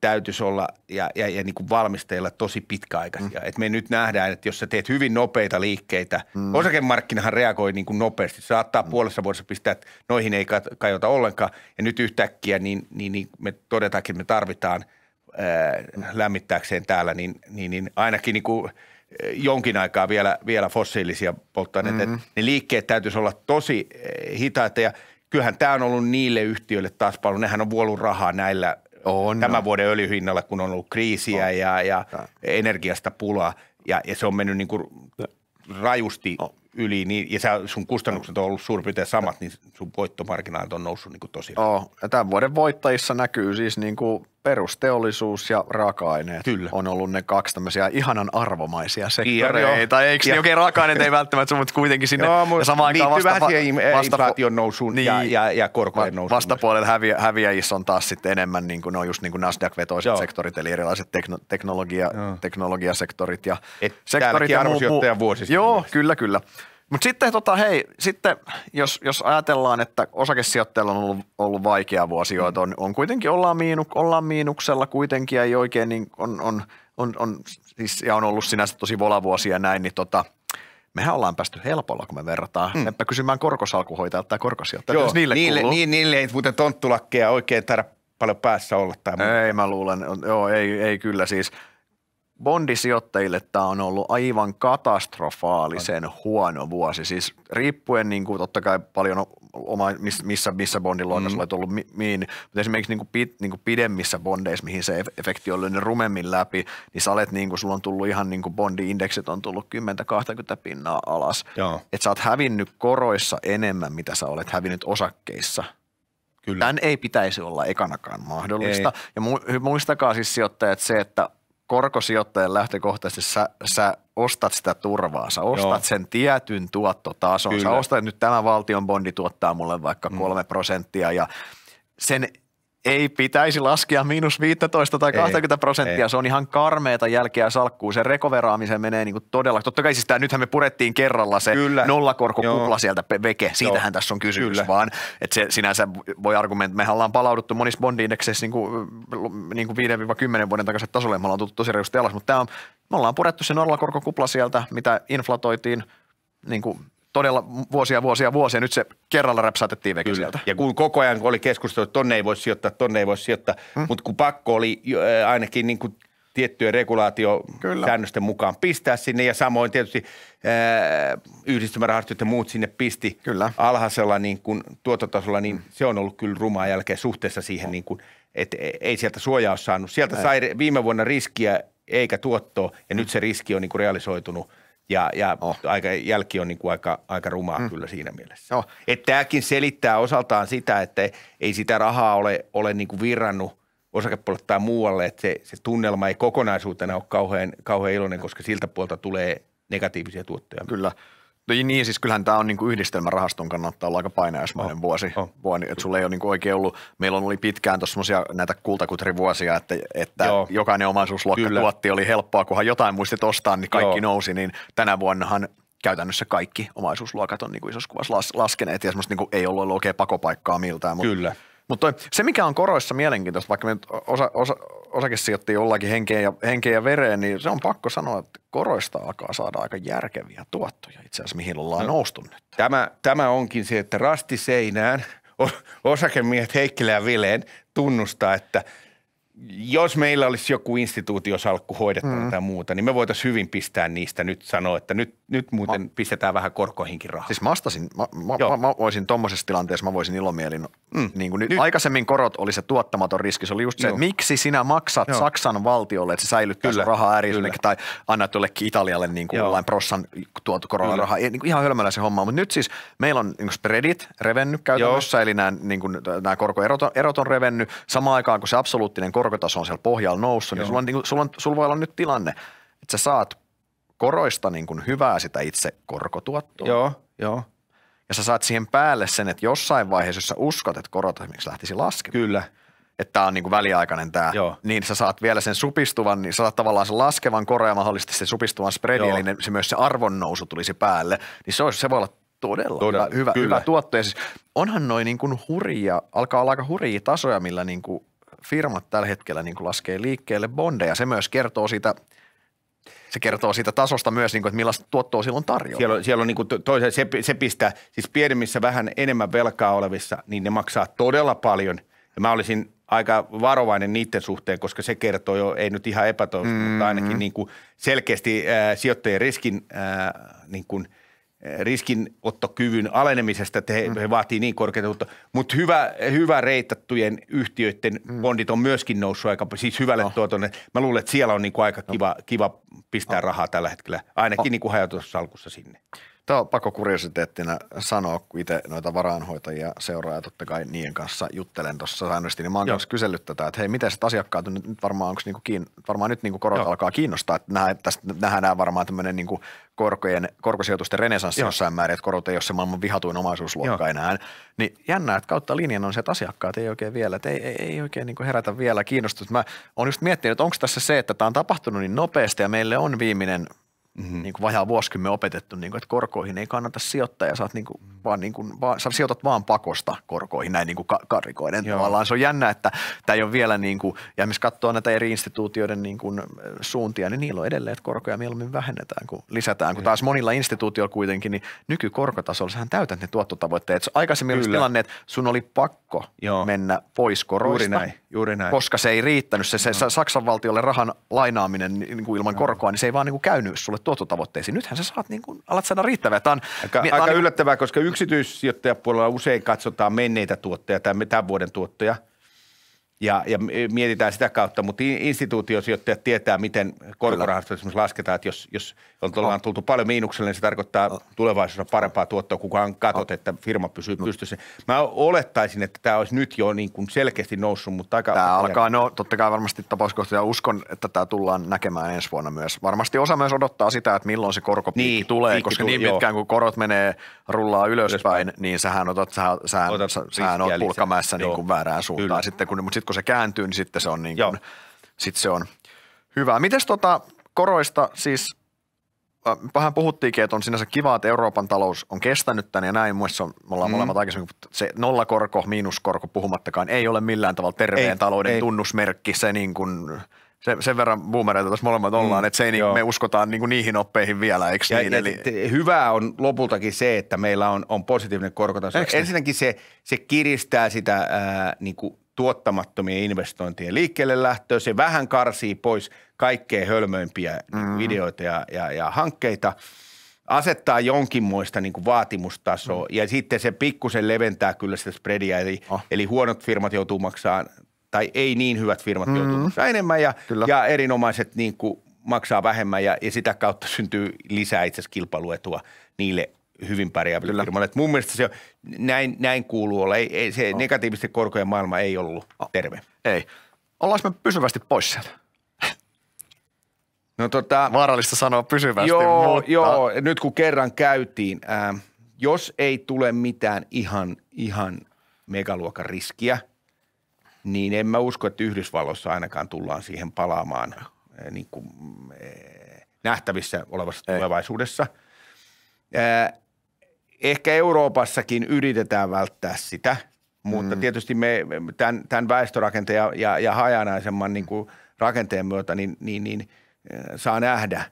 täytyisi olla ja, ja, ja niin kuin valmisteilla tosi pitkäaikaisia. Mm. Et me nyt nähdään, että jos sä teet hyvin nopeita liikkeitä, mm. osakemarkkinahan reagoi niin kuin nopeasti. Se saattaa mm. puolessa vuodessa pistää, että noihin ei kajota ollenkaan. Ja nyt yhtäkkiä niin, niin, niin me todetaankin, että me tarvitaan ää, mm. lämmittääkseen täällä, niin, niin, niin ainakin niin kuin jonkin aikaa vielä, vielä fossiilisia polttoaineita. Mm-hmm. ne liikkeet täytyisi olla tosi hitaita ja kyllähän tämä on ollut niille yhtiöille taas paljon. Nehän on vuollut rahaa näillä on, tämän no. vuoden öljyhinnalla, kun on ollut kriisiä on. ja, ja ja energiasta pulaa. Ja, ja se on mennyt niin kuin rajusti on. yli, niin, ja sun kustannukset on ollut suurin piirtein samat, niin sun voittomarginaalit on noussut niin kuin tosi. Joo, ja tämän vuoden voittajissa näkyy siis niin kuin perusteollisuus ja raaka-aineet Kyllä. on ollut ne kaksi tämmöisiä ihanan arvomaisia sektoreita. Niin, ja, Eikö ja. niin? Okei, okay, raaka-aineet ei välttämättä, mutta kuitenkin sinne. Joo, mutta ja samaan aikaan vasta, vähän va- vasta, inflaation nousuun niin, ja, ja, ja korkojen nousuun. Vastapuolella häviä, häviäjissä on taas sitten enemmän, niin kuin, ne on just niin kuin Nasdaq-vetoiset Joo. sektorit, eli erilaiset tekno, teknologia, Joo. teknologiasektorit ja Et sektorit. Ja muu, muu. vuosista. Joo, kyllä, kyllä. Mutta sitten tota, hei, sitten jos, jos ajatellaan, että osakesijoittajilla on ollut, ollut vaikea vuosi, joita on, on kuitenkin ollaan, miinuk, ollaan miinuksella kuitenkin ei oikein, niin on, on, on, on siis, ja on ollut sinänsä tosi volavuosia ja näin, niin tota, mehän ollaan päästy helpolla, kun me verrataan. Mm. Meppä kysymään korkosalkuhoitajalta tai korkosijoittajalta, Joo, jos niille, niille Niin, niille ei muuten tonttulakkeja oikein tarvitse paljon päässä olla. Tai ei, mä luulen. Joo, ei, ei kyllä siis – bondisijoittajille tämä on ollut aivan katastrofaalisen huono vuosi. Siis riippuen niin kuin, totta kai paljon oma, missä, missä bondin luokassa mm. olet ollut, miin, mihin, mutta esimerkiksi niin kuin, pit, niin kuin pidemmissä bondeissa, mihin se efekti on lyönyt rumemmin läpi, niin sä olet, niin kuin, sulla on tullut ihan niin kuin bondi-indeksit on tullut 10-20 pinnaa alas. Joo. Et sä oot hävinnyt koroissa enemmän, mitä sä olet hävinnyt osakkeissa. Kyllä. Tämän ei pitäisi olla ekanakaan mahdollista. Ei. Ja muistakaa siis sijoittajat se, että korkosijoittajan lähtökohtaisesti sä, sä ostat sitä turvaa, sä ostat Joo. sen tietyn tuottotason. Kyllä. Sä ostat nyt tämä valtion bondi tuottaa mulle vaikka mm. kolme mm. prosenttia ja sen ei pitäisi laskea miinus 15 tai 20 ei, prosenttia. Ei. Se on ihan karmeita jälkeä salkkuu. Se rekoveraamiseen menee niin kuin todella. Totta kai siis tämä, nythän me purettiin kerralla se Kyllä. nollakorkokupla Joo. sieltä veke. Siitähän Joo. tässä on kysymys Kyllä. vaan. Että se sinänsä voi argumentti, mehän ollaan palauduttu monissa bondiindekseissä niin kuin, niin kuin 5-10 vuoden takaiset tasolle. Me ollaan tullut tosi reilusti alas, mutta tämä on, me ollaan purettu se nollakorkokupla sieltä, mitä inflatoitiin niin kuin todella vuosia, vuosia, vuosia. Nyt se kerralla räpsäätettiin veke sieltä. Ja kun koko ajan oli keskustelu, että tonne ei voi sijoittaa, tonne ei voi sijoittaa, hmm. mutta kun pakko oli äh, ainakin niin kuin tiettyjen regulaatiosäännösten mukaan pistää sinne ja samoin tietysti äh, yhdistymärahastojen ja muut sinne pisti kyllä. alhaisella niin kuin tuototasolla, niin hmm. se on ollut kyllä rumaa jälkeen suhteessa siihen, niin kuin, että ei sieltä suojaa saanut. Sieltä ei. sai viime vuonna riskiä eikä tuottoa ja hmm. nyt mm. se riski on niin kuin realisoitunut – ja, ja oh. aika, jälki on niin kuin aika, aika rumaa mm. kyllä siinä mielessä. No. Että tämäkin selittää osaltaan sitä, että ei sitä rahaa ole, ole niin kuin virrannut osakepuolelle tai muualle, että se, se tunnelma ei kokonaisuutena ole kauhean, kauhean iloinen, koska siltä puolta tulee negatiivisia tuottoja. Kyllä. No niin, siis kyllähän tämä on niin kuin yhdistelmärahaston kannattaa olla aika painajaismainen oh, vuosi, oh. vuosi että sulla ei ole niin kuin oikein ollut, meillä on oli pitkään tuossa näitä kultakutrivuosia, että, että jokainen omaisuusluokka Kyllä. tuotti oli helppoa, kunhan jotain muistit ostaa, niin kaikki Joo. nousi, niin tänä vuonnahan käytännössä kaikki omaisuusluokat on niin kuin isossa kuvassa laskeneet ja semmoista niin kuin ei ollut, ollut oikein pakopaikkaa miltään. Mutta Kyllä. Mutta se, mikä on koroissa mielenkiintoista, vaikka me nyt osa, osa, osakesijoittiin jollakin henkeen ja, henkeen ja vereen, niin se on pakko sanoa, että koroista alkaa saada aika järkeviä tuottoja itse asiassa, mihin ollaan no, noustu nyt. Tämä, tämä onkin se, että rasti seinään osakemiehet Heikkilä ja Vileen tunnustaa, että – jos meillä olisi joku instituutiosalkku hoidettava mm. tai muuta, niin me voitaisiin hyvin pistää niistä nyt sanoa, että nyt, nyt muuten ma, pistetään vähän korkoihinkin rahaa. Siis mä astasin, mä, mä, mä, mä voisin tuommoisessa tilanteessa, mä voisin ilomielin, mm. niin kuin nyt, nyt aikaisemmin korot oli se tuottamaton riski, se oli just se, että miksi sinä maksat Joo. Saksan valtiolle, että sä säilyttää kyllä, rahaa ääriöillekin tai annat jollekin Italialle niin kuin jollain prossan tuotu korolla rahaa, niin kuin ihan hölmällä se homma, mutta nyt siis meillä on niin spreadit revennyt käytännössä, Joo. eli nämä, niin kuin, nämä korkoerot on, erot on revennyt, samaan aikaan kun se absoluuttinen korko korkotaso on siellä pohjalla noussut, niin Joo. niin, sulla, on, niin kuin, sulla, on, sulla voi olla nyt tilanne, että sä saat koroista niin kuin hyvää sitä itse korkotuottoa. Joo, jo. Ja sä saat siihen päälle sen, että jossain vaiheessa, jos sä uskot, että korot esimerkiksi lähtisi laskemaan. Kyllä. Että tämä on niin kuin väliaikainen tämä, Joo. niin sä saat vielä sen supistuvan, niin sä saat tavallaan sen laskevan koron ja mahdollisesti sen supistuvan spreadin, Joo. eli se myös se nousu tulisi päälle. Niin se, olisi, se voi olla todella, todella hyvä, hyvä tuotto. Ja siis onhan noin niin kuin hurja, alkaa olla aika hurjia tasoja, millä niin kuin firmat tällä hetkellä niin kuin laskee liikkeelle bondeja. Se myös kertoo siitä se kertoo siitä tasosta myös, niin kuin, että millaista tuottoa silloin tarjoaa. Siellä on, siellä on niin kuin toisen, se, se pistää, siis pienemmissä vähän enemmän velkaa olevissa, niin ne maksaa todella paljon. Ja mä olisin aika varovainen niiden suhteen, koska se kertoo jo, ei nyt ihan epätoivosta, mm-hmm. mutta ainakin mm-hmm. niin kuin selkeästi äh, sijoittajien riskin äh, niin kuin – riskinottokyvyn alenemisesta, että he, mm. he vaatii niin korkeita, mutta, mutta hyvä, hyvä reitattujen yhtiöiden mm. bondit on myöskin noussut aika, siis hyvälle oh. No. tuotonne. Mä luulen, että siellä on niin kuin aika no. kiva, kiva pistää oh. rahaa tällä hetkellä, ainakin oh. niin kuin hajautussalkussa sinne. Tämä on pakko kuriositeettina sanoa, kun itse noita varaanhoitajia seuraa ja totta kai niiden kanssa juttelen tuossa säännöllisesti, niin mä oon myös kysellyt tätä, että hei, miten sitten asiakkaat nyt, nyt varmaan, niinku kiin, varmaan nyt niinku korot Joo. alkaa kiinnostaa, että nähdään, tästä, nähdään varmaan tämmöinen niinku korkojen, korkosijoitusten renesanssi Joo. jossain määrin, että korot ei ole se maailman vihatuin omaisuusluokka Joo. enää. Niin jännää, että kautta linjan on se, että asiakkaat ei oikein vielä, että ei, ei, ei oikein niinku herätä vielä kiinnostusta. Mä oon just miettinyt, että onko tässä se, että tämä on tapahtunut niin nopeasti ja meille on viimeinen – mm-hmm. niin kuin vajaa vuosikymmen opetettu, niin kuin, että korkoihin ei kannata sijoittaa ja saat niin kuin, vaan, niin kuin, vaan, sä sijoitat vaan pakosta korkoihin näin niin kuin karikoiden. Joo. Tavallaan se on jännä, että tämä ei ole vielä, niin kuin, ja myös katsoa näitä eri instituutioiden niin kuin, suuntia, niin niillä on edelleen, että korkoja mieluummin vähennetään kuin lisätään. Kun taas monilla instituutioilla kuitenkin, niin nykykorkotasolla sähän täytät ne tuottotavoitteet. Aikaisemmin Kyllä. oli tilanne, että sun oli pakko Joo. mennä pois koroista, juuri näin, juuri näin. koska se ei riittänyt. Se, se no. Saksan valtiolle rahan lainaaminen niin kuin ilman no. korkoa, niin se ei vaan niin kuin käynyt sulle tuottotavoitteisiin. Nythän sä saat, niin kuin, alat saada riittävää. Tämä on, aika mi- aika on, niin yllättävää, koska yksityissijoittajapuolella usein katsotaan menneitä tuottoja tai tämän vuoden tuottoja – ja, ja mietitään sitä kautta, mutta instituutiosijoittajat tietää, miten korkorahasto esimerkiksi lasketaan, että jos, jos on tullaan tultu paljon miinukselle, niin se tarkoittaa oh. tulevaisuudessa parempaa tuottoa, kukaan katot, oh. että firma pysyy no. pystyssä. Mä olettaisin, että tämä olisi nyt jo niin kuin selkeästi noussut, mutta aika... Tämä alkaa, no totta kai varmasti tapauskohtaisesti, uskon, että tämä tullaan näkemään ensi vuonna myös. Varmasti osa myös odottaa sitä, että milloin se korkopiikki niin, tulee, koska tuli, niin pitkään joo. kun korot menee, rullaa ylöspäin, ylöspäin. niin sähän otat, sähän, sähän, otat sähän oot pulkkamäessä niin kuin väärään suuntaan Kyllä. sitten, kun, mutta sitten kun se kääntyy, niin sitten se on, niin kuin, sit se on hyvä. Mites tota koroista siis, vähän puhuttiinkin, että on sinänsä kiva, että Euroopan talous on kestänyt tämän ja näin. on, me ollaan mm. molemmat aikaisemmin, mutta se nollakorko, miinuskorko puhumattakaan ei ole millään tavalla terveen ei, talouden ei. tunnusmerkki. Se niin kuin, sen, verran boomereita tässä molemmat ollaan, mm, että se ei, niin, me uskotaan niin kuin niihin oppeihin vielä, eikö ja, niin? Ja Eli... hyvää on lopultakin se, että meillä on, on positiivinen korkotaso. Eikö niin? Ensinnäkin se, se kiristää sitä ää, niin kuin tuottamattomien investointien liikkeelle lähtöä. Se vähän karsii pois kaikkein hölmöimpiä mm-hmm. ja, ja, ja hankkeita asettaa jonkinmoista niin kuin vaatimustasoa mm. ja sitten se pikkusen leventää kyllä sitä spreadia. Eli, oh. eli huonot firmat joutuu maksamaan tai ei niin hyvät firmat mm. joutuu maksamaan enemmän ja, ja erinomaiset niin kuin maksaa vähemmän ja, ja sitä kautta syntyy lisää itse asiassa kilpailuetua niille hyvin pärjääville Kyllä. firmoille. Et mun mielestä se, näin, näin kuuluu olla. Ei, ei, se no. negatiivisten korkojen maailma ei ollut no. terve. Ei. Ollaanko me pysyvästi pois sieltä? No tota, Vaarallista sanoa pysyvästi, joo, mutta... Joo, nyt kun kerran käytiin, ää, ähm, jos ei tule mitään ihan, ihan megaluokan riskiä, niin en mä usko, että Yhdysvalloissa ainakaan tullaan siihen palaamaan ää, äh, niin kuin, ää, äh, nähtävissä olevassa ei. tulevaisuudessa. Ää, äh, Ehkä Euroopassakin yritetään välttää sitä, mutta mm. tietysti me tämän, tämän väestörakenteen ja, ja, ja hajanaisemman niin kuin rakenteen myötä niin, niin, niin, saa nähdä –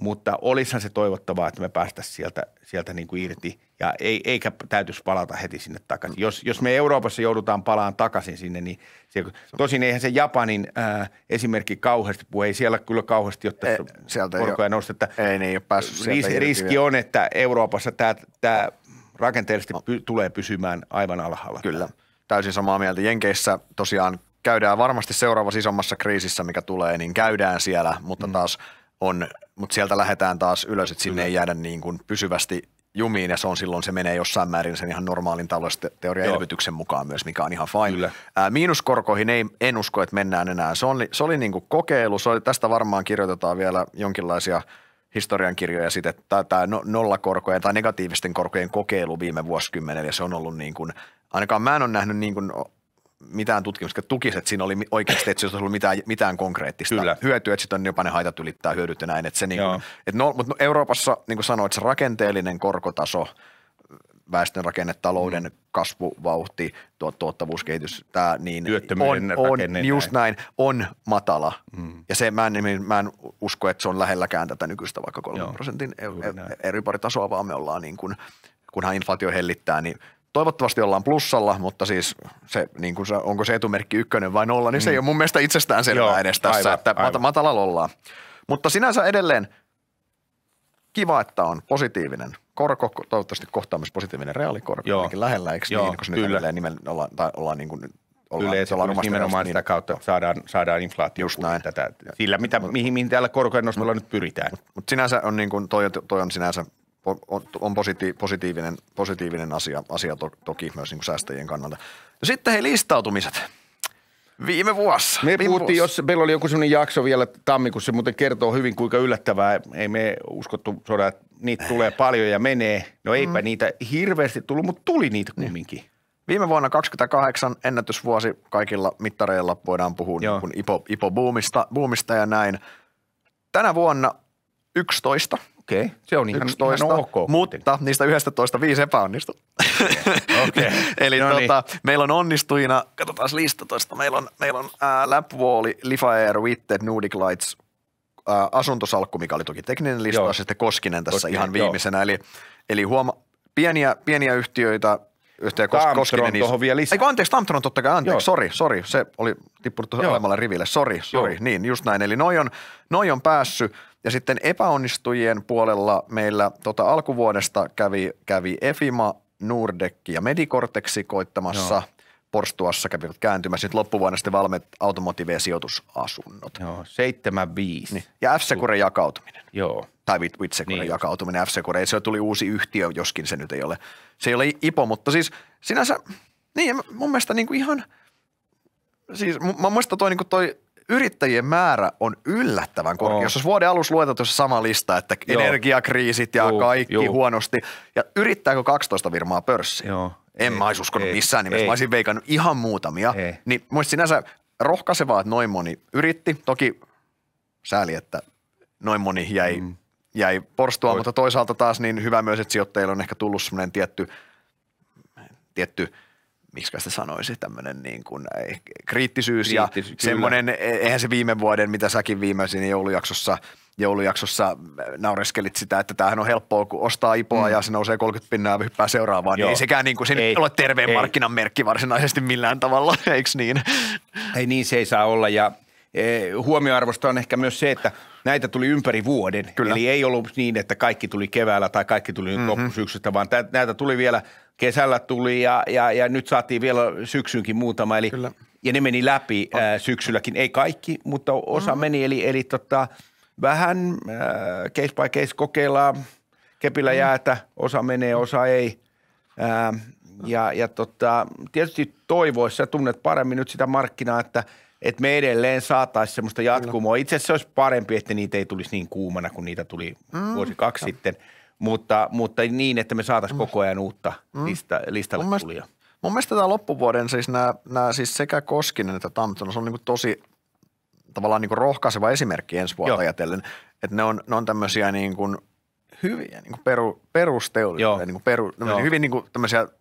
mutta olisihan se toivottavaa, että me päästäisiin sieltä, sieltä niin kuin irti ja ei, eikä täytyisi palata heti sinne takaisin. Jos, jos me Euroopassa joudutaan palaan takaisin sinne, niin se, tosin eihän se Japanin ää, esimerkki kauheasti puhu. Ei siellä kyllä kauheasti ole tässä ei, sieltä korkoja ei nostetta. Ei, niin ei ole päässyt Ris, Riski vielä. on, että Euroopassa tämä, tämä rakenteellisesti no. py, tulee pysymään aivan alhaalla. Kyllä, täysin samaa mieltä. Jenkeissä tosiaan käydään varmasti seuraavassa isommassa kriisissä, mikä tulee, niin käydään siellä, mutta mm. taas on mutta sieltä lähdetään taas ylös, että sinne ei jäädä niin kuin pysyvästi jumiin ja se on silloin, se menee jossain määrin sen ihan normaalin talousteorian elvytyksen mukaan myös, mikä on ihan fine. Kyllä. Ää, miinuskorkoihin ei, en usko, että mennään enää. Se oli, se oli niin kuin kokeilu, se oli, tästä varmaan kirjoitetaan vielä jonkinlaisia historiankirjoja sitten, että tämä no, nollakorkojen tai negatiivisten korkojen kokeilu viime vuosikymmenellä ja se on ollut niin kuin, ainakaan mä en ole nähnyt niin kuin mitään tutkimusta, että tukisi, että siinä oli oikeasti, että olisi ollut mitään, mitään konkreettista Kyllä. hyötyä, että sitten on jopa ne haitat ylittää hyödyt ja näin. Että se niin kuin, että no, mutta no, Euroopassa, niin kuin sanoit, se rakenteellinen korkotaso, väestönrakennetalouden mm. kasvuvauhti, tuottavuuskehitys, tämä niin on, on näin. just näin, on matala. Mm. Ja se, mä, en, mä en usko, että se on lähelläkään tätä nykyistä vaikka 3 prosentin e- e- eri, eri pari tasoa, vaan me ollaan niin kuin, kunhan inflaatio hellittää, niin – toivottavasti ollaan plussalla, mutta siis se, niin kuin se, onko se etumerkki ykkönen vai nolla, niin mm. se ei ole mun mielestä itsestään selvää edes tässä, aivan, että aivan. matalalla ollaan. Mutta sinänsä edelleen kiva, että on positiivinen korko, toivottavasti kohtaa myös positiivinen reaalikorko, Joo. lähellä, eikö Joo, niin, koska kyllä. nyt edelleen nimellä, ollaan, tai ollaan niin kuin ollaan, yleensä ollaan yleensä nimenomaan niin, sitä kautta saadaan, saadaan inflaatio just näin. tätä, sillä mitä, mihin, mihin täällä korkojen nostolla nyt pyritään. Mutta mut sinänsä on niin kuin, toi, toi on sinänsä on, on positi, positiivinen, positiivinen asia, asia to, toki myös niin kuin säästäjien kannalta. No sitten hei listautumiset. Viime vuosi. Me Viime puhuttiin, vuosi. jos meillä oli joku sellainen jakso vielä tammikuussa, muuten kertoo hyvin, kuinka yllättävää. Ei me uskottu että niitä tulee paljon ja menee. No eipä mm. niitä hirveästi tullut, mutta tuli niitä niin. kumminkin. Viime vuonna 28 ennätysvuosi kaikilla mittareilla voidaan puhua Joo. niin ipo, ipo boomista, boomista ja näin. Tänä vuonna 11 Okei, se on ihan, toista ihan ok. Mutta niistä 11 viisi epäonnistu. Okay. Okay. Eli no tota, niin. meillä on onnistujina, katsotaan lista meillä on, meillä on ää, Lapwall, Lifair, Witted, Nudic Lights, ää, asuntosalkku, mikä oli toki tekninen lista, ja sitten Koskinen tässä Koskinen, ihan viimeisenä. Joo. Eli, eli huoma, pieniä, pieniä yhtiöitä, yhtiö Kos- Koskinen. Niin, tuohon vielä lisää. Eiku, anteeksi, Tamtron totta kai, anteeksi, sori, sori, se oli tippunut tuohon alemmalle riville, sori, sori, niin just näin. Eli noi on, noi on päässyt, ja sitten epäonnistujien puolella meillä tota alkuvuodesta kävi, kävi Efima, Nurdekki ja Medikorteksi koittamassa Joo. Porstuassa kävivät kääntymässä. Nyt loppuvuonna sitten valmet ja sijoitusasunnot. Joo, 7-5. Niin. Ja f jakautuminen. Joo. Tai Witsekuren niin. jakautuminen f ei Se tuli uusi yhtiö, joskin se nyt ei ole. Se ei ole IPO, mutta siis sinänsä, niin mun mielestä niin kuin ihan, siis mun mielestä toi, niin kuin toi yrittäjien määrä on yllättävän korkea. Oh. Jos vuoden alussa luetaan tuossa sama lista, että Joo. energiakriisit ja juu, kaikki juu. huonosti. Ja yrittääkö 12 firmaa pörssiin? Joo. En ei, mä olisi uskonut ei, missään nimessä. Ei. Mä olisin veikannut ihan muutamia. Ei. Niin mun sinänsä rohkaisevaa, että noin moni yritti. Toki sääli, että noin moni jäi, mm. jäi porstua, Voit. mutta toisaalta taas niin hyvä myös, että sijoittajille on ehkä tullut semmoinen tietty, tietty – miksi sitä sanoisi, tämmöinen niin kuin kriittisyys, eh, kriittisyys ja semmoinen, eh, eihän se viime vuoden, mitä säkin viimeisin joulujaksossa, joulujaksossa eh, naureskelit sitä, että tämähän on helppoa, kun ostaa ipoa mm. ja se nousee 30 pinnaa ja hyppää seuraavaan, Joo. niin ei sekään niin kuin, se ei, ole terveen ei. markkinan merkki varsinaisesti millään tavalla, eikö niin? Ei niin se ei saa olla ja huomioarvosta on ehkä myös se, että näitä tuli ympäri vuoden. Kyllä. Eli ei ollut niin, että kaikki tuli keväällä tai kaikki tuli nyt mm-hmm. loppusyksystä, vaan näitä tuli vielä kesällä tuli ja, ja, ja nyt saatiin vielä syksynkin muutama. Eli, Kyllä. Ja ne meni läpi ä, syksylläkin. Ei kaikki, mutta osa mm-hmm. meni. Eli, eli tota, vähän ä, case by case kokeillaan kepillä mm-hmm. jäätä. Osa menee, osa ei. Ä, ja, ja tota, tietysti toivoissa tunnet paremmin nyt sitä markkinaa, että – että me edelleen saataisiin semmoista jatkumoa. Itse asiassa se olisi parempi, että niitä ei tulisi niin kuumana kuin niitä tuli mm, vuosi kaksi ja. sitten, mutta, mutta niin, että me saataisiin mm. koko ajan uutta mm. lista, listalle mun Mielestä, mun mielestä tämä loppuvuoden siis, nämä, nämä siis sekä Koskinen että Tampson, se on niin tosi tavallaan niin rohkaiseva esimerkki ensi vuotta Joo. ajatellen, että ne on, ne on tämmöisiä niin kuin hyviä niin kuin peru, perusteollisuuden, niin peru, hyvin niin kuin tämmöisiä –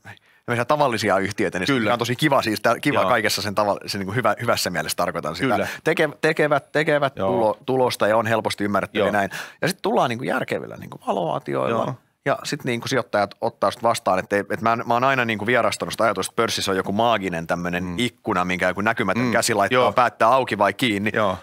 tavallisia yhtiöitä, niin Kyllä. on tosi kiva, siis tää, kiva Joo. kaikessa sen, tavalla, sen niin hyvä, hyvässä mielessä tarkoitan sitä. Kyllä. Teke, tekevät, tekevät tulo, tulosta ja on helposti ymmärrettäviä näin. Ja sitten tullaan niin kuin järkevillä niin kuin valoatioilla. Joo. Ja sitten niin sijoittajat ottaa sitä vastaan, että, että mä, mä oon aina niin vierastanut sitä ajatusta, että pörssissä on joku maaginen tämmöinen mm. ikkuna, minkä joku näkymätön mm. käsi laittaa Joo. päättää auki vai kiinni. Joo.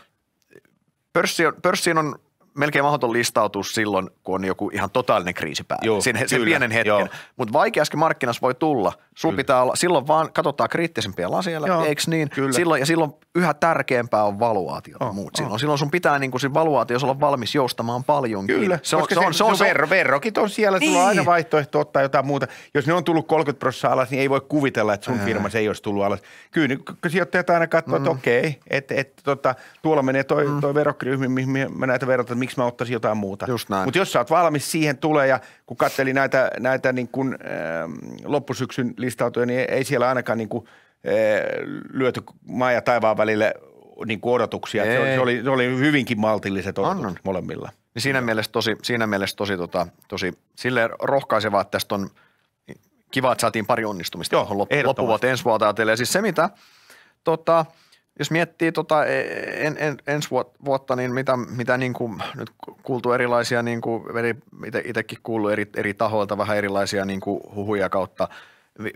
Pörssi on, pörssiin on melkein mahdoton listautua silloin, kun on joku ihan totaalinen kriisi päällä. Joo, sen, sen pienen hetken. Mutta vaikeaskin markkinassa voi tulla. Sun pitää olla, silloin vaan katsotaan kriittisempiä lasia, eikö niin? Kyllä. Silloin, ja silloin yhä tärkeämpää on valuaatio oh, muut. Silloin, oh. silloin sun pitää niin kuin valuaatio olla valmis joustamaan paljonkin. Kyllä, se on, se on, se, on, se on, verrokit on siellä, niin. sulla on niin. aina vaihtoehto ottaa jotain muuta. Jos ne on tullut 30 prosenttia alas, niin ei voi kuvitella, että sun firma se ei olisi tullut alas. Kyllä niin sijoittajat aina katsoo, mm. että okei, okay, että et, tota, tuolla menee toi, mm. toi verokryhmi, mihin mä näitä verrata, miksi mä ottaisin jotain muuta. Just näin. Mutta jos sä oot valmis, siihen tulee ja kun katteli näitä, näitä niin kun, äh, loppusyksyn listautuja, niin ei siellä ainakaan niin kun, äh, lyöty maa ja taivaan välille niin kuin odotuksia. Se oli, se, oli, hyvinkin maltilliset odotukset Annon. molemmilla. Niin siinä mielessä tosi, siinä mielessä tosi, tota, tosi silleen rohkaisevaa, että tästä on kiva, että saatiin pari onnistumista. Joo, loppuvat ensi vuotta ajatellen. Ja siis se, mitä tota, – jos miettii tota e, en, en, ensi vuotta, niin mitä, mitä niin kuin nyt kuultu erilaisia, niin kuin eri, ite, itsekin kuullut eri, eri tahoilta vähän erilaisia niin kuin huhuja kautta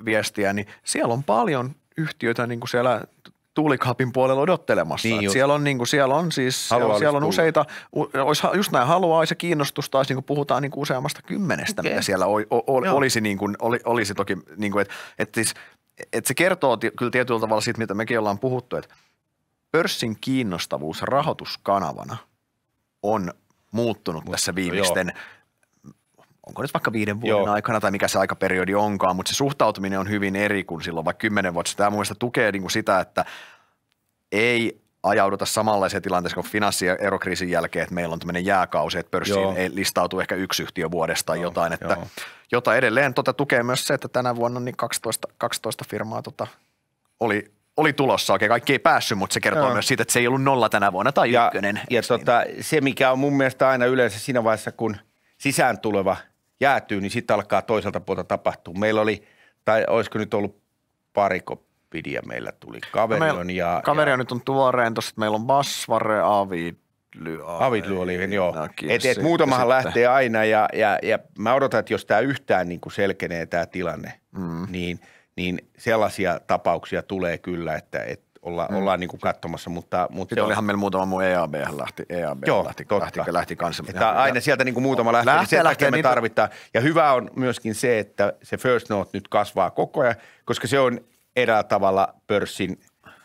viestiä, niin siellä on paljon yhtiöitä niin kuin siellä tuulikaapin puolella odottelemassa. Niin siellä, on, niin kuin, siellä on siis Haluaa siellä on siis useita, olisi, just näin haluaa, se kiinnostus taas, niin kuin puhutaan niin kuin useammasta kymmenestä, okay. mitä siellä o, o, o, olisi, niin kuin, oli, olisi toki, niin kuin, että, että siis, että se kertoo t- kyllä tietyllä tavalla siitä, mitä mekin ollaan puhuttu, että – pörssin kiinnostavuus rahoituskanavana on muuttunut Mut, tässä viimeisten, joo. onko nyt vaikka viiden vuoden joo. aikana tai mikä se aikaperiodi onkaan, mutta se suhtautuminen on hyvin eri kuin silloin vaikka kymmenen vuotta. Tämä muista tukee niin kuin sitä, että ei ajauduta samanlaiseen tilanteeseen kuin finanssi- ja erokriisin jälkeen, että meillä on tämmöinen jääkausi, että pörssiin Joo. ei listautu ehkä yksi yhtiö vuodesta tai jotain, että, jota edelleen tuota tukee myös se, että tänä vuonna niin 12, 12 firmaa tuota oli oli tulossa oikein, kaikki ei päässyt, mutta se kertoo Joo. myös siitä, että se ei ollut nolla tänä vuonna tai ja, ykkönen. Ja tota, niin? se, mikä on mun mielestä aina yleensä siinä vaiheessa, kun sisään tuleva jäätyy, niin sitten alkaa toiselta puolta tapahtua. Meillä oli, tai olisiko nyt ollut pariko pidiä meillä tuli Kaverion no ja... kaveria ja, nyt on tuoreen tuossa, että meillä on Basvare, Avid, Avidly oli, joo. Et, et muutamahan sitten. lähtee aina ja, ja, ja mä odotan, että jos tämä yhtään niin kuin selkenee tämä tilanne, mm. niin – niin sellaisia tapauksia tulee kyllä, että, että olla, hmm. ollaan niin kuin katsomassa, mutta... mutta se olihan on... meillä muutama muu EAB lähti, EAB Joo, lähti, totta. lähti, lähti kanssa. Että ja, aina sieltä niin kuin muutama lähti, lähtee, niin sen lähtee, me niitä... tarvitaan. Ja hyvä on myöskin se, että se First Note nyt kasvaa koko ajan, koska se on eräällä tavalla pörssin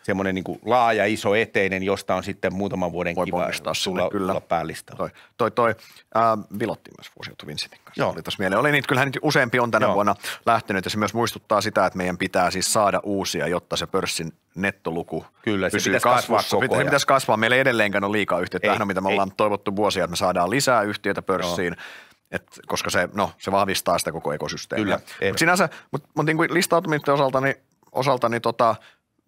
semmoinen niin laaja, iso eteinen, josta on sitten muutaman vuoden Voi kiva tulla, sinne, kyllä. tulla päällistä. Toi, toi, toi äh, Vilotti myös fuusiutui Vincentin kanssa. Joo. Oli tässä mieleen. Oli niitä, kyllähän niitä useampi on tänä Joo. vuonna lähtenyt ja se myös muistuttaa sitä, että meidän pitää siis saada uusia, jotta se pörssin nettoluku Kyllä, pysyy se kasvaa koko ajan. pitäisi kasvaa. Meillä ei edelleenkään ole liikaa yhtiötä. Tähän on, mitä me ollaan ei. toivottu vuosia, että me saadaan lisää yhtiötä pörssiin. Joo. Et, koska se, no, se vahvistaa sitä koko ekosysteemiä. Kyllä. Mutta sinänsä, mut, mut niinku listautumisten osalta, niin, osalta, niin tota,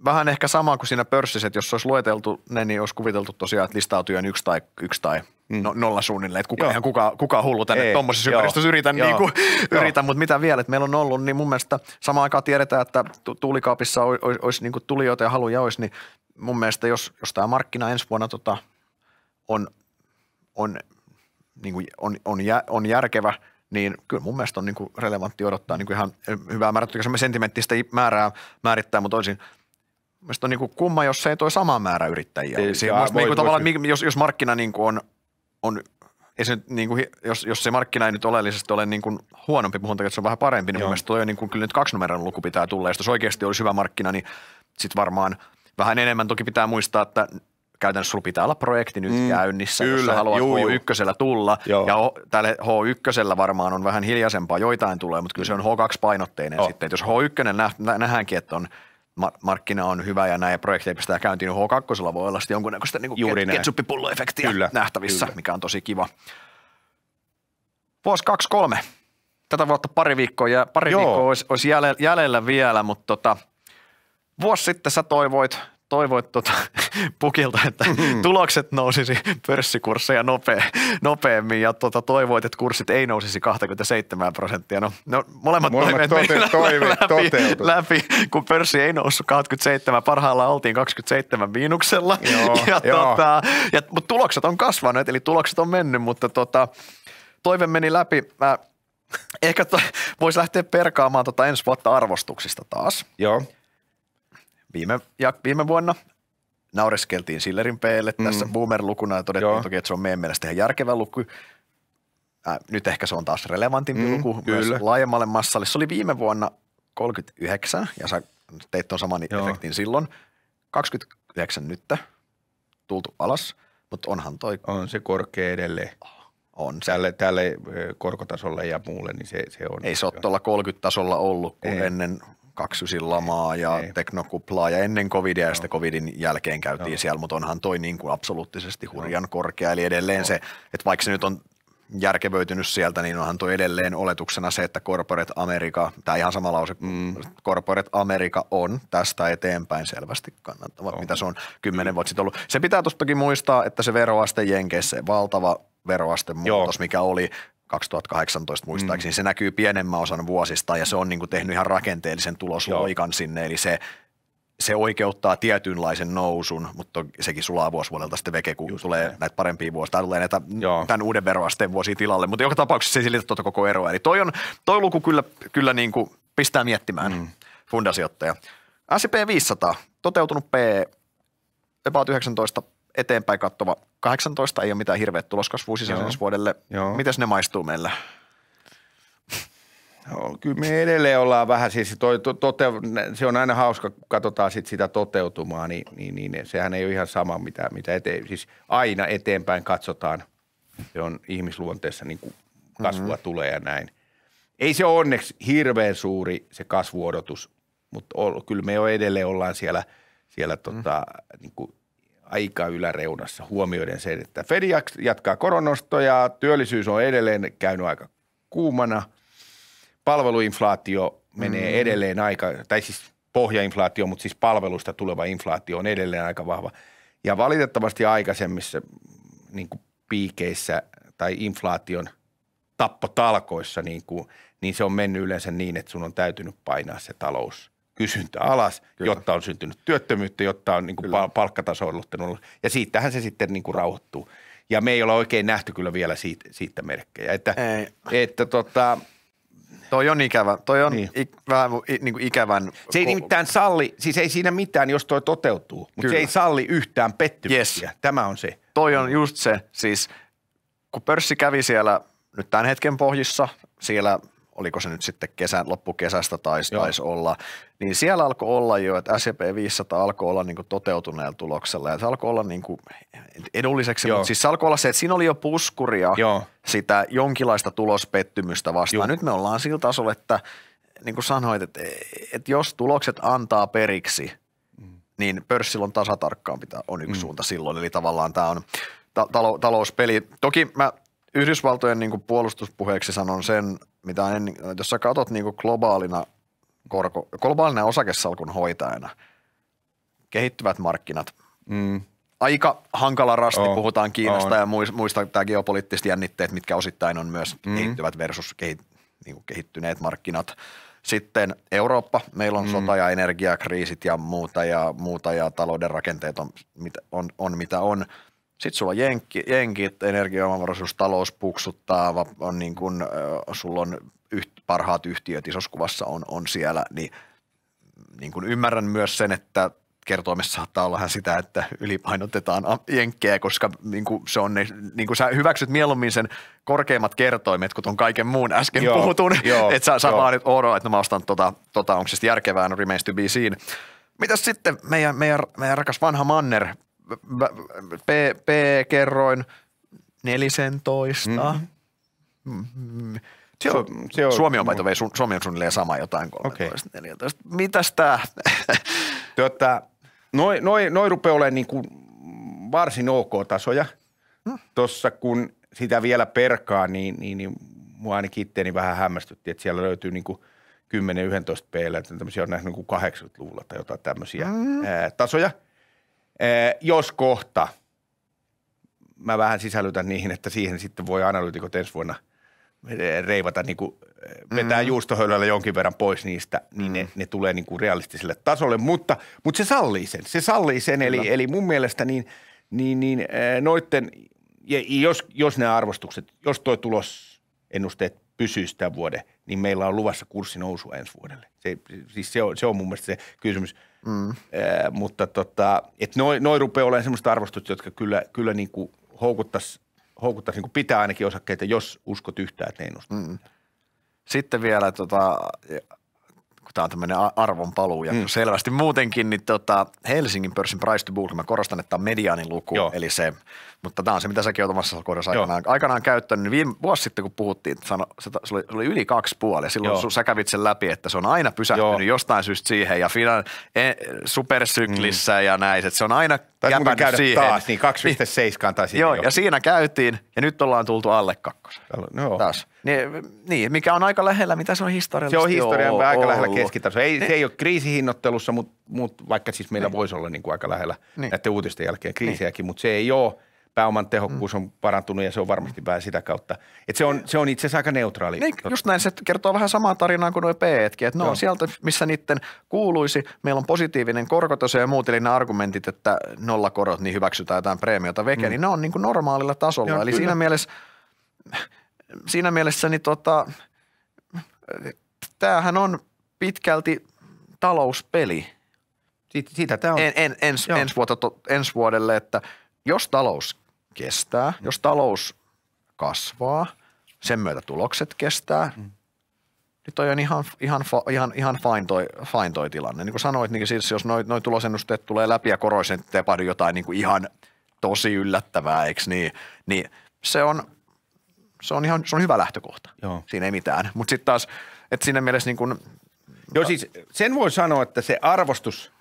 vähän ehkä sama kuin siinä pörssissä, että jos olisi lueteltu ne, niin olisi kuviteltu tosiaan, että listautujen yksi tai, yksi tai mm. no, nolla suunnilleen, että kuka, kuka, kuka hullu tänne tuommoisessa ympäristössä yritän, niin kuin, yritän, mutta mitä vielä, että meillä on ollut, niin mun mielestä samaan aikaan tiedetään, että tuulikaapissa olisi, olisi niin tulijoita ja haluja olisi, niin mun mielestä jos, jos tämä markkina ensi vuonna tota, on, on, niin kuin, on, on, jä, on järkevä, niin kyllä mun mielestä on niin relevantti odottaa niin ihan hyvää määrättyä, se sentimenttistä määrää määrittää, mutta olisin – Mielestäni on niin kuin kumma, jos se ei toi sama määrä yrittäjiä. Ei, se, siis niinku voi, niin kuin voi. voi. jos, jos markkina niin kuin on, on ei se nyt, niin kuin, jos, jos se markkina ei nyt oleellisesti ole niin kuin huonompi, puhun takia, että se on vähän parempi, niin mielestäni mun toi on niin kuin, kyllä nyt kaksi numeron luku pitää tulla. Ja jos oikeasti olisi hyvä markkina, niin sitten varmaan vähän enemmän toki pitää muistaa, että käytännössä sulla pitää olla projekti nyt mm, käynnissä, kyllä, jos sä haluat juu, H1 tulla. Joo. Ja tälle H1 varmaan on vähän hiljaisempaa, joitain tulee, mutta kyllä se on H2-painotteinen oh. sitten. Et jos H1 nähdäänkin, että on – markkina on hyvä ja näin, ja projekteja pistää käyntiin, niin H2 voi olla sitten jonkunnäköistä niin Juuri ketsuppipulloefektiä kyllä, nähtävissä, kyllä. mikä on tosi kiva. Vuosi 2-3. Tätä vuotta pari viikkoa, ja pari Joo. viikkoa olisi, olisi jäljellä, jäljellä vielä, mutta tota, vuosi sitten sä toivoit toivoit tuota pukilta, että mm tulokset nousisi pörssikursseja nope, nopeammin ja tuota, toivoit, että kurssit ei nousisi 27 prosenttia. No, no molemmat, molemmat toiveet toive, läpi, toteutu. läpi, kun pörssi ei noussut 27, parhaillaan oltiin 27 miinuksella, joo, ja, joo. Tota, ja, mutta tulokset on kasvanut, eli tulokset on mennyt, mutta tota, toive meni läpi. Mä, ehkä voisi lähteä perkaamaan tota ensi vuotta arvostuksista taas. Joo viime, ja, viime vuonna naureskeltiin Sillerin peelle mm. tässä boomer-lukuna ja todettiin toki, että se on meidän mielestä ihan järkevä luku. Äh, nyt ehkä se on taas relevantimpi mm, luku kyllä. myös laajemmalle massalle. Se oli viime vuonna 39 ja sä teit tuon saman Joo. efektin silloin. 29 nyt tultu alas, mutta onhan toi. On se korkea edelleen. Ah, on. Tälle, tälle korkotasolle ja muulle, niin se, se on. Ei se ole tuolla 30 tasolla ollut, kuin ennen kaksusin lamaa ja ei. Niin. teknokuplaa ja ennen covidia ja sitten covidin jälkeen käytiin Joo. siellä, mutta onhan toi niin kuin absoluuttisesti hurjan Joo. korkea. Eli edelleen Joo. se, että vaikka se nyt on järkevöitynyt sieltä, niin onhan tuo edelleen oletuksena se, että Corporate America, tämä ihan sama lause, mm. Corporate America on tästä eteenpäin selvästi kannattava, on. mitä se on kymmenen vuotta sitten ollut. Se pitää toki muistaa, että se veroaste Jenkeissä, valtava veroaste muutos, mikä oli 2018 muistaakseni. Mm. Se näkyy pienemmän osan vuosista ja se on niin kuin tehnyt ihan rakenteellisen tulosloikan Joo. sinne. Eli se, se oikeuttaa tietynlaisen nousun, mutta sekin sulaa vuosi vuodelta sitten veke, kun Just tulee näin. näitä parempia vuosia, Tämä tulee näitä Joo. tämän uuden veroasteen vuosi tilalle, mutta joka tapauksessa se ei selitä tuota koko eroa. Eli toi, on, toi luku kyllä, kyllä niin kuin pistää miettimään mm. fundasijoittaja. S&P 500, toteutunut P e about 19 eteenpäin kattova 18, ei ole mitään hirveä tuloskasvua sisäisessä vuodelle. miten ne maistuu meillä? No, kyllä me edelleen ollaan vähän, siis toi, to, tote, se on aina hauska, kun katsotaan sit sitä toteutumaa, niin, niin, niin sehän ei ole ihan sama, mitä, mitä eteen, siis aina eteenpäin katsotaan. Se on ihmisluonteessa niin kuin kasvua mm-hmm. tulee ja näin. Ei se ole onneksi hirveän suuri se kasvuodotus, mutta ol, kyllä me jo edelleen ollaan siellä, siellä tota, mm-hmm. tota, niin kuin aika yläreunassa huomioiden sen, että Fed jatkaa koronostoja, työllisyys on edelleen käynyt aika kuumana, palveluinflaatio menee mm. edelleen aika, tai siis pohjainflaatio, mutta siis palvelusta tuleva inflaatio on edelleen aika vahva. Ja valitettavasti aikaisemmissa niin kuin piikeissä tai inflaation tappotalkoissa, niin, kuin, niin se on mennyt yleensä niin, että sun on täytynyt painaa se talous – kysyntä alas, Kyllä. jotta on syntynyt työttömyyttä, jotta on niin kuin Ja siitähän se sitten niin kuin rauhoittuu. Ja me ei olla oikein nähty kyllä vielä siitä, siitä merkkejä. Että, ei. että tota, Toi on ikävä. Toi on niin. ik, vähän niin kuin ikävän. Se ei nimittäin salli, siis ei siinä mitään, jos toi toteutuu, mutta Kyllä. se ei salli yhtään pettymyksiä. Yes. Tämä on se. Toi on just se. Siis kun pörssi kävi siellä nyt tämän hetken pohjissa, siellä – oliko se nyt sitten kesän, loppukesästä taisi, taisi olla, niin siellä alkoi olla jo, että S&P 500 alkoi olla niin toteutuneella tuloksella ja se alkoi olla niin edulliseksi, Joo. mutta siis se alkoi olla se, että siinä oli jo puskuria Joo. sitä jonkinlaista tulospettymystä vastaan. Joo. Nyt me ollaan sillä tasolla, että niin kuin sanoit, että, että jos tulokset antaa periksi, mm. niin pörssillä on tasatarkkaan pitää, on yksi mm. suunta silloin, eli tavallaan tämä on ta- talouspeli. Toki mä Yhdysvaltojen niin puolustuspuheeksi sanon sen mitä on jos sä katot niin globaalina, korko, globaalina osakesalkun hoitajana, kehittyvät markkinat, mm. aika hankala rasti, oh. puhutaan Kiinasta oh. ja muista tämä geopoliittiset jännitteet, mitkä osittain on myös mm. kehittyvät versus kehi, niin kehittyneet markkinat. Sitten Eurooppa, meillä on mm. sota- ja energiakriisit ja muuta ja, muuta ja talouden rakenteet on, on, on mitä on. Sitten sulla on jenkki, jenkit, energiaomavaraisuus, talous puksuttaa, on niin kun, sulla on yht, parhaat yhtiöt isossa kuvassa on, on siellä, niin, niin kun ymmärrän myös sen, että kertoimessa saattaa olla sitä, että ylipainotetaan jenkkejä, koska niin kun se on niin kun sä hyväksyt mieluummin sen korkeimmat kertoimet, kun on kaiken muun äsken joo, puhutun, että sä, sä vaan nyt odotat, että no mä ostan tota, tota onko se järkevää, no remains to be seen. Mitäs sitten meidän, meidän, meidän rakas vanha Manner P-kerroin 14. Mm-hmm. Se mm-hmm. on, se on, Suomi on, vei, Suomi on suunnilleen sama jotain 13, okay. 14. Mitäs tää? Tota, noi, noi, noi rupeaa olemaan niin kuin varsin ok tasoja. Hmm. Tuossa kun sitä vielä perkaa, niin, niin, niin mua ainakin itteeni vähän hämmästytti, että siellä löytyy niin kuin 10-11 p tämmöisiä on nähnyt niin kuin 80-luvulla tai jotain tämmöisiä hmm. ää, tasoja – Eh, jos kohta, mä vähän sisällytän niihin, että siihen sitten voi analyytikot ensi vuonna eh, reivata, niin kuin eh, vetää mm. juustohöylällä jonkin verran pois niistä, niin mm. ne, ne tulee niin kuin realistiselle tasolle, mutta, mutta se sallii sen, se sallii sen, eli, eli mun mielestä niin, niin, niin noitten, ja jos, jos nämä arvostukset, jos tuo ennusteet pysyy tämän vuoden, niin meillä on luvassa nousua ensi vuodelle. Se, siis se on, se on mun mielestä se kysymys. Mm. Ee, eh, mutta tota, et noin noi rupeaa olemaan semmoista arvostusta, jotka kyllä, kyllä niin kuin houkuttaisi, houkuttaisi niin kuin pitää ainakin osakkeita, jos uskot yhtään, että ne Mm. Sitten vielä tota, on tämmöinen arvon paluu. Ja mm. selvästi muutenkin niin tota, Helsingin pörssin price to book, mä korostan, että tämä on mediaanin luku, Joo. eli se, mutta tämä on se, mitä säkin olet omassa kohdassa aikanaan, aikanaan käyttänyt. Niin viime vuosi sitten, kun puhuttiin, sano, se, se, oli, se oli yli kaksi puoli, ja silloin Joo. sä kävit sen läpi, että se on aina pysähtynyt Joo. jostain syystä siihen, ja finan, e, supersyklissä mm. ja näin, että se on aina Taisi käydä siihen. taas, niin 2,7 tai siinä Joo, jo. ja siinä käytiin, ja nyt ollaan tultu alle kakkosen. No. Taas. Ne, niin, mikä on aika lähellä, mitä se on historiallisesti Se on historian oo, aika lähellä keskitasoa. Ei, niin. se ei ole kriisihinnoittelussa, mutta mut, vaikka siis meillä niin. voisi olla niin kuin aika lähellä niin. näiden uutisten jälkeen niin. kriisiäkin, niin. mutta se ei ole. Pääoman tehokkuus mm. on parantunut ja se on varmasti vähän sitä kautta. Et se on, se on itse asiassa aika neutraali. Niin, just näin, se kertoo vähän samaa tarinaa kuin nuo p Että ne Joo. on sieltä, missä niiden kuuluisi. Meillä on positiivinen korkotaso ja muut, eli ne argumentit, että nollakorot, niin hyväksytään jotain preemiota veke, mm. niin ne on niin kuin normaalilla tasolla. Joo, eli kyllä. siinä mielessä – siinä mielessä niin tota, tämähän on pitkälti talouspeli. Siitä, siitä tämä on. En, en, ens, ensi, vuotta, ensi vuodelle, että jos talous kestää, mm. jos talous kasvaa, sen myötä tulokset kestää, mm. niin toi on ihan, ihan, ihan, ihan fine, toi, fine toi tilanne. Niin kuin sanoit, niin siis jos noin noi tulosennusteet tulee läpi ja koroisen tepahdu jotain niin kuin ihan tosi yllättävää, eikö niin, niin se on – se on ihan se on hyvä lähtökohta. Joo. Siinä ei mitään. Mutta sitten taas, että siinä mielessä niin kun, Joo siis sen voi sanoa, että se arvostus,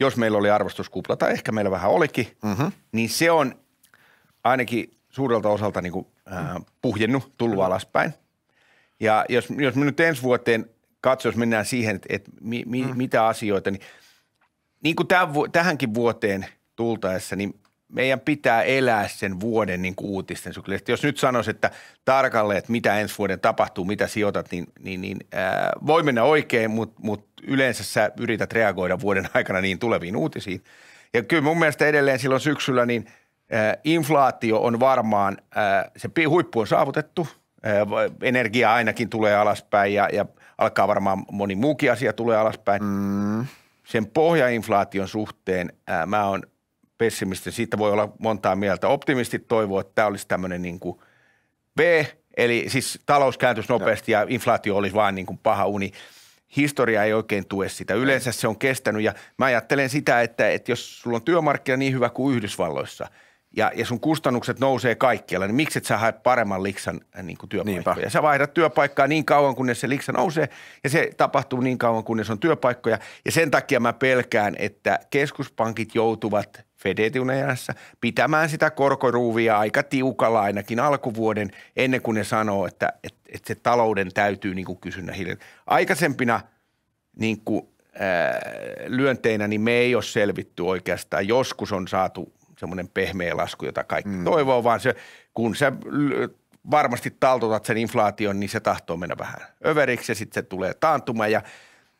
jos meillä oli arvostuskupla, tai ehkä meillä vähän olikin, mm-hmm. niin se on ainakin suurelta osalta niin kuin, äh, puhjennut, tullut mm-hmm. alaspäin. Ja jos, jos me nyt ensi vuoteen katsoo, jos mennään siihen, että, että mi, mi, mm-hmm. mitä asioita, niin, niin kuin tämän, tähänkin vuoteen tultaessa, niin meidän pitää elää sen vuoden niin kuin uutisten syklistä. Jos nyt sanoisi, että tarkalleen, että mitä ensi vuoden tapahtuu, mitä sijoitat, niin, niin, niin ää, voi mennä oikein, mutta mut yleensä sä yrität reagoida vuoden aikana niin tuleviin uutisiin. Ja kyllä mun mielestä edelleen silloin syksyllä niin ää, inflaatio on varmaan, ää, se huippu on saavutettu, ää, energia ainakin tulee alaspäin ja, ja alkaa varmaan moni muukin asia tulee alaspäin. Mm. Sen pohjainflaation suhteen ää, mä oon – pessimisti, siitä voi olla montaa mieltä. Optimistit toivoo, että tämä olisi tämmöinen niin kuin B, eli siis talous kääntyisi nopeasti ja inflaatio olisi vaan niin kuin paha uni. Historia ei oikein tue sitä. Yleensä se on kestänyt ja mä ajattelen sitä, että, että jos sulla on työmarkkina niin hyvä kuin Yhdysvalloissa – ja, ja sun kustannukset nousee kaikkialla, niin miksi et sä hae paremman liksan äh, niin kuin työpaikkoja? Niinpä. Sä vaihdat työpaikkaa niin kauan, kunnes se liksa nousee ja se tapahtuu niin kauan, kunnes on työpaikkoja. Ja sen takia mä pelkään, että keskuspankit joutuvat Fed-etunen pitämään sitä korkoruuvia aika tiukalla ainakin alkuvuoden ennen kuin ne sanoo, että, että, että se talouden täytyy niin kuin kysynnä hiljaa. Aikaisempina niin kuin, ää, lyönteinä niin me ei ole selvitty oikeastaan. Joskus on saatu semmoinen pehmeä lasku, jota kaikki mm. toivoo, vaan se, kun se varmasti taltotat sen inflaation, niin se tahtoo mennä vähän överiksi ja sitten se tulee taantuma ja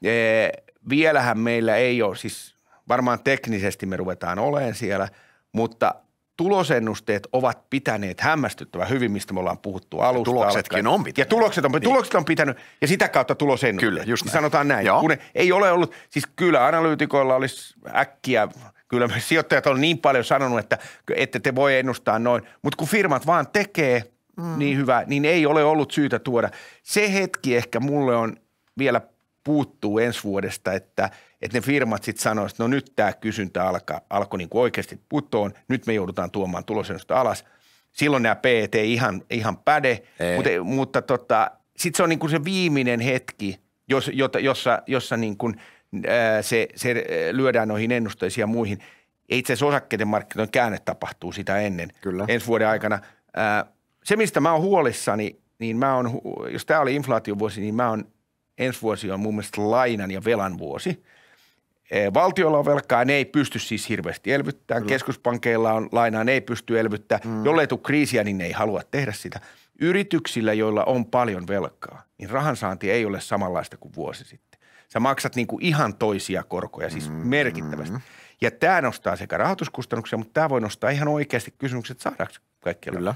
ee, vielähän meillä ei ole siis – Varmaan teknisesti me ruvetaan olemaan siellä, mutta tulosennusteet ovat pitäneet hämmästyttävän hyvin, mistä me ollaan puhuttu alusta. Ja tuloksetkin alkaen. on pitänyt. Ja tulokset on, niin. tulokset on pitänyt, ja sitä kautta tulosennusteet. Kyllä, just näin. Sanotaan näin. Joo. Kun ne, ei ole ollut, siis kyllä analyytikoilla olisi äkkiä kyllä me sijoittajat on niin paljon sanonut, että ette te voi ennustaa noin. Mutta kun firmat vaan tekee mm. niin hyvä, niin ei ole ollut syytä tuoda. Se hetki ehkä mulle on vielä puuttuu ensi vuodesta, että, että ne firmat sitten sanoisivat, että no nyt tämä kysyntä alkaa, alkoi niin oikeasti putoon, nyt me joudutaan tuomaan tulosennusta alas. Silloin nämä PET ei ihan, ihan päde, ei. mutta, mutta tota, sitten se on niin kuin se viimeinen hetki, jos, jota, jossa, jossa niin kuin, ää, se, se lyödään noihin ennusteisiin ja muihin. Itse asiassa osakkeiden markkinoiden käänne tapahtuu sitä ennen Kyllä. ensi vuoden aikana. Ää, se, mistä mä oon huolissani, niin mä oon, jos tämä oli inflaatiovuosi, niin mä oon ensi vuosi on mun mielestä lainan ja velan vuosi. E, valtiolla on velkaa, ne ei pysty siis hirveästi elvyttämään. Kyllä. Keskuspankeilla on lainaa, ne ei pysty elvyttämään. Mm. Jollei tule kriisiä, niin ne ei halua tehdä sitä. Yrityksillä, joilla on paljon velkaa, niin rahansaanti ei ole samanlaista kuin vuosi sitten. Sä maksat niin kuin ihan toisia korkoja, siis mm. merkittävästi. Ja tämä nostaa sekä rahoituskustannuksia, mutta tämä voi nostaa ihan oikeasti kysymykset, saadaanko kaikki Kyllä.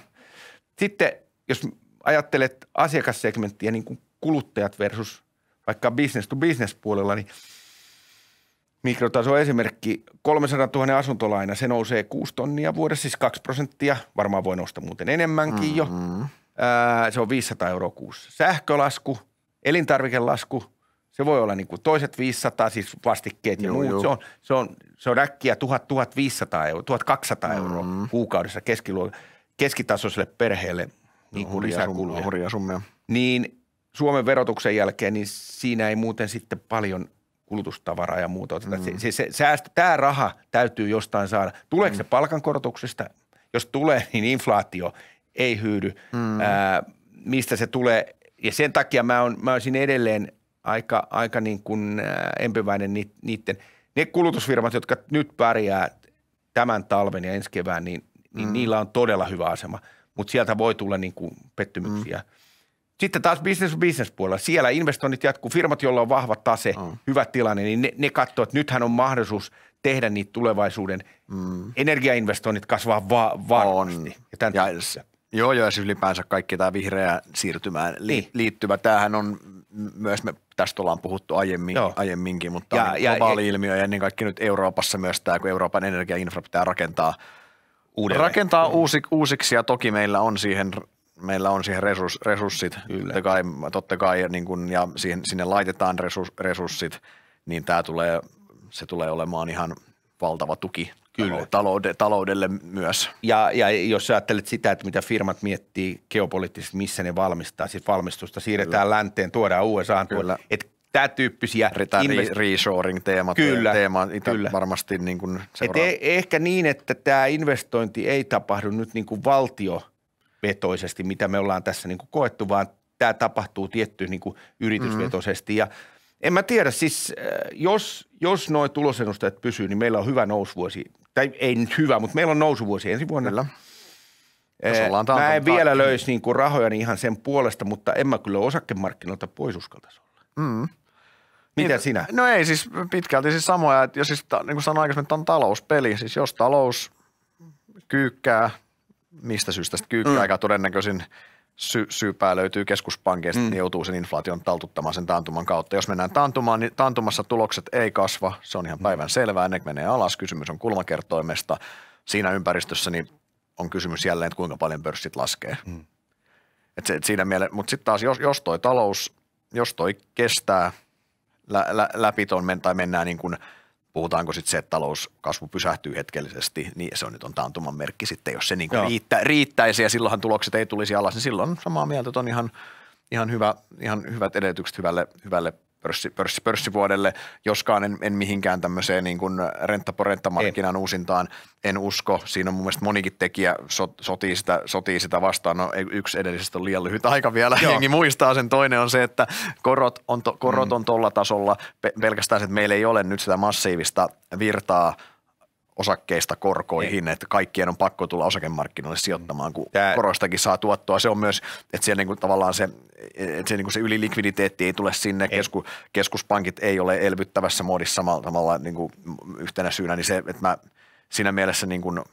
Sitten jos ajattelet asiakassegmenttiä niin kuin kuluttajat versus vaikka business to business puolella, niin mikrotaso esimerkki, 300 000 asuntolaina, se nousee 6 tonnia vuodessa, siis 2 prosenttia, varmaan voi nousta muuten enemmänkin jo. Mm-hmm. Ää, se on 500 euroa kuussa. Sähkölasku, elintarvikelasku, se voi olla niin kuin toiset 500, siis vastikkeet ja muut. Se, on, se, on, se on äkkiä 1000, 1500 euroa, 1200 mm-hmm. euroa kuukaudessa keskiluok- keskitasoiselle perheelle niin kuin no, lisäkuluja. Hurja summia. Niin Suomen verotuksen jälkeen, niin siinä ei muuten sitten paljon kulutustavaraa ja muuta. Mm. Se, se, se säästö, tämä raha täytyy jostain saada. Tuleeko mm. se palkankorotuksista? Jos tulee, niin inflaatio ei hyydy. Mm. Ää, mistä se tulee? Ja sen takia mä, on, mä olisin edelleen aika, aika niin kuin empiväinen niiden. Ne kulutusfirmat, jotka nyt pärjää tämän talven ja ensi kevään, niin, niin mm. niillä on todella hyvä asema. Mutta sieltä voi tulla niin kuin pettymyksiä. Mm. Sitten taas business business puolella. Siellä investoinnit jatkuu. Firmat, joilla on vahva tase, mm. hyvä tilanne, niin ne, ne katsoo, että nythän on mahdollisuus tehdä niitä tulevaisuuden mm. energiainvestoinnit kasvaa va- varmasti. On. Ja tämän ja, Joo, joo, ja siis ylipäänsä kaikki tämä vihreä siirtymään li- niin. liittyvä. Tämähän on myös, me tästä ollaan puhuttu aiemmin, aiemminkin, mutta ja, niin globaali ja, ilmiö ja ennen kaikkea nyt Euroopassa myös tämä, kun Euroopan energiainfra pitää rakentaa – uudelleen. Rakentaa mm. uusi, uusiksi ja toki meillä on siihen meillä on siihen resurs, resurssit, Kyllä. totta kai, totta kai niin kun, ja siihen, sinne laitetaan resurs, resurssit, niin tämä tulee, se tulee olemaan ihan valtava tuki Kyllä. Taloude, taloudelle myös. Ja, ja jos sä ajattelet sitä, että mitä firmat miettii geopoliittisesti, missä ne valmistaa, siis valmistusta siirretään Kyllä. länteen, tuodaan USAan, Kyllä. että tämä tyyppisiä. Tämä invest- reshoring-teema kyllä, teema, kyllä. varmasti niin kuin seuraa. Et e- ehkä niin, että tämä investointi ei tapahdu nyt niin kuin valtio – yritysvetoisesti, mitä me ollaan tässä niin kuin koettu, vaan tämä tapahtuu tietty niin kuin yritysvetoisesti. Ja en mä tiedä, siis äh, jos, jos nuo tulosennustajat pysyy, niin meillä on hyvä nousuvuosi. Tai ei nyt hyvä, mutta meillä on nousuvuosi ensi vuonna. Kyllä. Äh, mä en vielä kaikki. löisi niin kuin rahoja niin ihan sen puolesta, mutta en mä kyllä osakemarkkinoilta pois uskaltaisi olla. Mm. Mitä niin, sinä? No ei siis pitkälti siis samoja, että jos siis, niin kuin sanoin aikaisemmin, että on talouspeli. Siis jos talous kyykkää – mistä syystä sitten kyykkä mm. aika todennäköisin sy- syypää löytyy keskuspankeista, mm. niin joutuu sen inflaation taltuttamaan sen taantuman kautta. Jos mennään taantumaan, niin taantumassa tulokset ei kasva, se on ihan mm. päivän selvää, ne menee alas, kysymys on kulmakertoimesta. Siinä ympäristössä niin on kysymys jälleen, että kuinka paljon pörssit laskee. Mm. Et se, et siinä mielessä, Mutta sitten taas, jos, jos toi talous, jos toi kestää lä- lä- läpi tuon, tai mennään niin kuin – puhutaanko sitten se, että talouskasvu pysähtyy hetkellisesti, niin se on nyt on taantuman merkki sitten, jos se niin riittä, riittäisi ja silloinhan tulokset ei tulisi alas, niin silloin samaa mieltä, että on ihan, ihan, hyvä, ihan hyvät edellytykset hyvälle, hyvälle pörssi, pörssi, pörssivuodelle, joskaan en, en mihinkään tämmöiseen niin kuin renttaporenttamarkkinan uusintaan en usko. Siinä on mun mielestä monikin tekijä sot, sotii, sitä, sotii sitä vastaan. No yksi edellisestä on liian lyhyt aika vielä, Joo. jengi muistaa sen. Toinen on se, että korot on, to, korot mm. on tolla tasolla. Pelkästään se, että meillä ei ole nyt sitä massiivista virtaa – osakkeista korkoihin, niin. että kaikkien on pakko tulla osakemarkkinoille sijoittamaan, kun Tää... koroistakin saa tuottoa. Se on myös, että siellä niinku tavallaan se, että se, niinku se ylilikviditeetti ei tule sinne, ei. Kesku, keskuspankit ei ole elvyttävässä muodissa samalla, samalla niinku yhtenä syynä, niin se, että mä siinä mielessä niin kuin –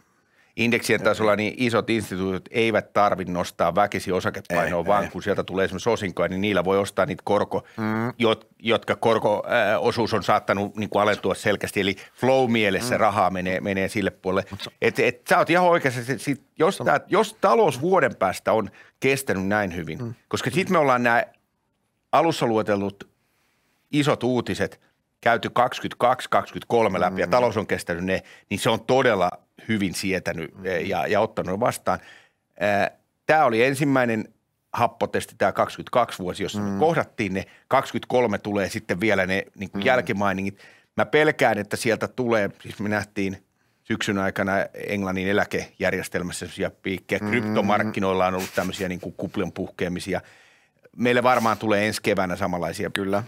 indeksien tasolla niin isot instituutiot eivät tarvitse nostaa väkisi osakepainoa, ei, eh, vaan ei. Eh. kun sieltä tulee esimerkiksi osinkoja, niin niillä voi ostaa niitä korko, mm. jotka korkoosuus eh, on saattanut niin kuin alentua selkeästi. Eli flow-mielessä mm. rahaa menee, menee sille puolelle. Et, et, sä oot ihan oikeassa, sit, sit, jos, tää, jos talous vuoden päästä on kestänyt näin hyvin, mm. koska sitten me ollaan nämä alussa luotellut isot uutiset – käyty 22-23 läpi mm. ja talous on kestänyt ne, niin se on todella hyvin sietänyt mm. eh, ja, ja ottanut vastaan. Eh, tämä oli ensimmäinen happotesti, tämä 22 vuosi, jossa mm. me kohdattiin ne. 23 tulee sitten vielä ne niin kuin mm. jälkimainingit. Mä pelkään, että sieltä tulee, siis me nähtiin syksyn aikana Englannin eläkejärjestelmässä sellaisia piikkejä. Mm. Kryptomarkkinoilla on ollut tämmöisiä niin kuin kuplion puhkeamisia. Meille varmaan tulee ensi keväänä samanlaisia Kyllä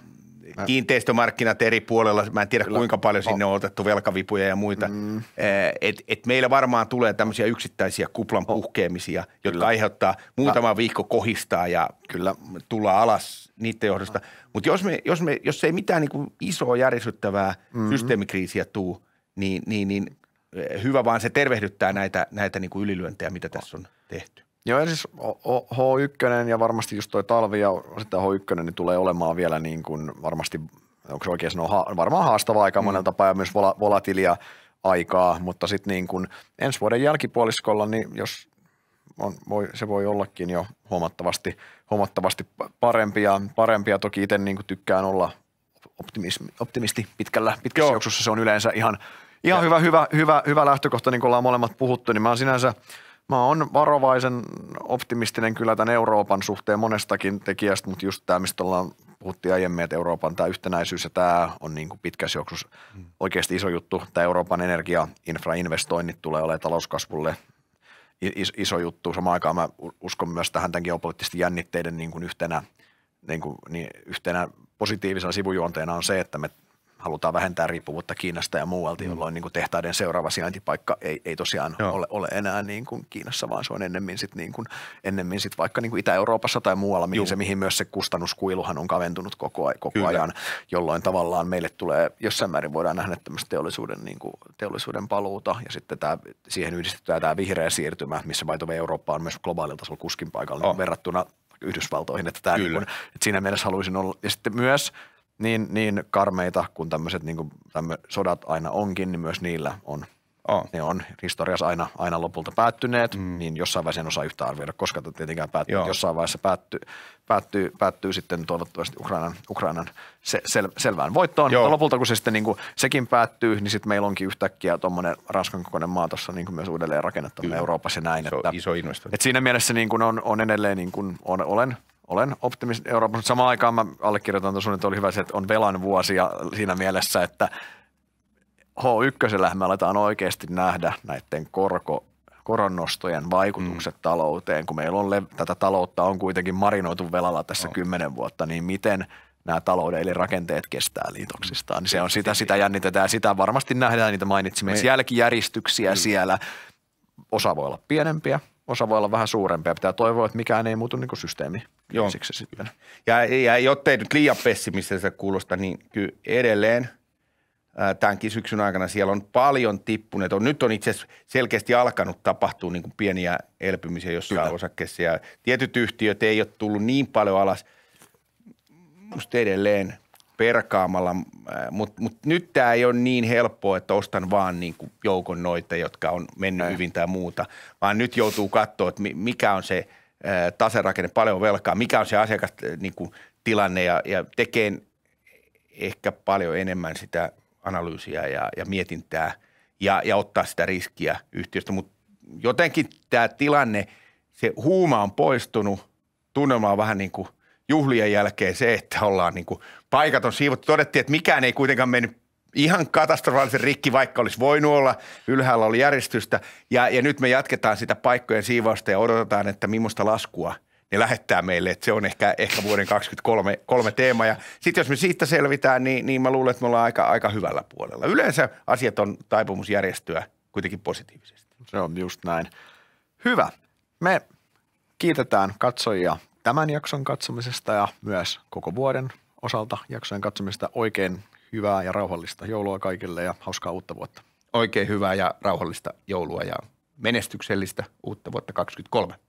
kiinteistömarkkinat eri puolella, mä en tiedä Kyllä. kuinka paljon sinne on otettu velkavipuja ja muita. Mm. Eh, et, et meillä varmaan tulee tämmöisiä yksittäisiä kuplan oh. puhkeamisia, jotka Kyllä. aiheuttaa muutama viikko kohistaa ja Kyllä. tulla alas niiden johdosta. Mutta jos, me, jos, me, jos ei mitään niin isoa järisyttävää mm-hmm. systeemikriisiä tuu, niin, niin, niin eh, hyvä vaan se tervehdyttää näitä, näitä niin kuin ylilyöntejä, mitä tässä on tehty. Joo, siis H1 ja varmasti just toi talvi ja sitten H1 niin tulee olemaan vielä niin kuin varmasti, onko se oikein sanoa, varmaan haastavaa aika mm. monella tapaa ja myös volatilia aikaa, mutta sitten niin kuin ensi vuoden jälkipuoliskolla, niin jos on, voi, se voi ollakin jo huomattavasti, huomattavasti parempia. parempia. Toki itse niin kuin tykkään olla optimismi, optimisti pitkällä, pitkässä Joo. juoksussa. Se on yleensä ihan, ihan hyvä, hyvä, hyvä, hyvä lähtökohta, niin kuin ollaan molemmat puhuttu, niin mä oon sinänsä – mä oon varovaisen optimistinen kyllä tämän Euroopan suhteen monestakin tekijästä, mutta just tämä, mistä ollaan puhuttiin aiemmin, että Euroopan tämä yhtenäisyys ja tämä on niin kuin pitkässä juoksussa mm. oikeasti iso juttu. Tämä Euroopan energiainfrainvestoinnit tulee olemaan talouskasvulle iso juttu. Samaan aikaan mä uskon myös tähän tämän geopoliittisten jännitteiden niin kuin yhtenä, niin kuin, niin yhtenä positiivisena sivujuonteena on se, että me halutaan vähentää riippuvuutta Kiinasta ja muualta, mm. jolloin niin kuin tehtaiden seuraava sijaintipaikka ei, ei tosiaan ole, ole, enää niin kuin Kiinassa, vaan se on ennemmin, sit niin kuin, ennemmin sit vaikka niin kuin Itä-Euroopassa tai muualla, mihin, se, mihin myös se kustannuskuiluhan on kaventunut koko, koko ajan, jolloin tavallaan meille tulee, jossain määrin voidaan nähdä tämmöistä teollisuuden, niin kuin, teollisuuden paluuta ja sitten tämä, siihen yhdistetään tämä vihreä siirtymä, missä by Eurooppa on myös globaalilla tasolla kuskin paikalla oh. verrattuna Yhdysvaltoihin, että, tämä, niin kuin, että siinä mielessä haluaisin olla, ja sitten myös – niin, niin karmeita kuin tämmöiset niin kuin tämmö sodat aina onkin, niin myös niillä on. Oh. Ne on historiassa aina, aina lopulta päättyneet, mm. niin jossain vaiheessa en osaa yhtä arvioida, koska tietenkään päättyy. Joo. Jossain vaiheessa päättyy, päättyy, päättyy sitten toivottavasti Ukrainan, Ukrainan se, sel, selvään voittoon. Joo. Mutta lopulta kun se sitten niin kuin, sekin päättyy, niin sitten meillä onkin yhtäkkiä tuommoinen Ranskan kokoinen maa tuossa niin myös uudelleen rakennettu Euroopassa näin. Iso, että, iso investointi. Että siinä mielessä niin kuin on, on edelleen, niin kuin on, olen olen Euroopassa, mutta Samaan aikaan mä allekirjoitan tuon että oli hyvä se, että on velan vuosia siinä mielessä, että H1 me aletaan oikeasti nähdä näiden korko koronnostojen vaikutukset mm. talouteen, kun meillä on tätä taloutta on kuitenkin marinoitu velalla tässä kymmenen no. vuotta, niin miten nämä talouden eli rakenteet kestää liitoksistaan. Niin se on sitä, sitä jännitetään, sitä varmasti nähdään niitä mainitsimme Me... jälkijäristyksiä mm. Niin. siellä. Osa voi olla pienempiä, osa voi olla vähän suurempia. Pitää toivoa, että mikään ei muutu niin systeemi Joo. se sitten. Ja, ja ei nyt liian pessimistiseltä kuulosta, niin kyllä edelleen tämänkin syksyn aikana siellä on paljon tippuneet. On, nyt on itse asiassa selkeästi alkanut tapahtua niin kuin pieniä elpymisiä jossain kyllä. osakkeessa. Ja tietyt yhtiöt ei ole tullut niin paljon alas. Musta edelleen perkaamalla, mutta mut nyt tämä ei ole niin helppoa, että ostan vaan niin joukon noita, jotka on mennyt Ei. hyvin tai muuta, vaan nyt joutuu katsoa, että mikä on se – taserakenne, paljon velkaa, mikä on se asiakastilanne niin ja, ja tekee ehkä paljon enemmän sitä analyysiä ja, ja mietintää ja, ja ottaa sitä riskiä yhtiöstä. Mutta jotenkin tämä tilanne, se huuma on poistunut, tunnelma on vähän niin kuin juhlien jälkeen se, että ollaan niin kuin, paikat on siivottu. Todettiin, että mikään ei kuitenkaan mennyt ihan katastrofaalisen rikki, vaikka olisi voinut olla. Ylhäällä oli järjestystä ja, ja nyt me jatketaan sitä paikkojen siivausta ja odotetaan, että millaista laskua ne lähettää meille. Että se on ehkä, ehkä vuoden 2023 kolme teema. Ja sitten jos me siitä selvitään, niin, niin mä luulen, että me ollaan aika, aika hyvällä puolella. Yleensä asiat on taipumus järjestyä kuitenkin positiivisesti. Se on just näin. Hyvä. Me kiitetään katsojia tämän jakson katsomisesta ja myös koko vuoden osalta jaksojen katsomisesta. Oikein hyvää ja rauhallista joulua kaikille ja hauskaa uutta vuotta. Oikein hyvää ja rauhallista joulua ja menestyksellistä uutta vuotta 2023.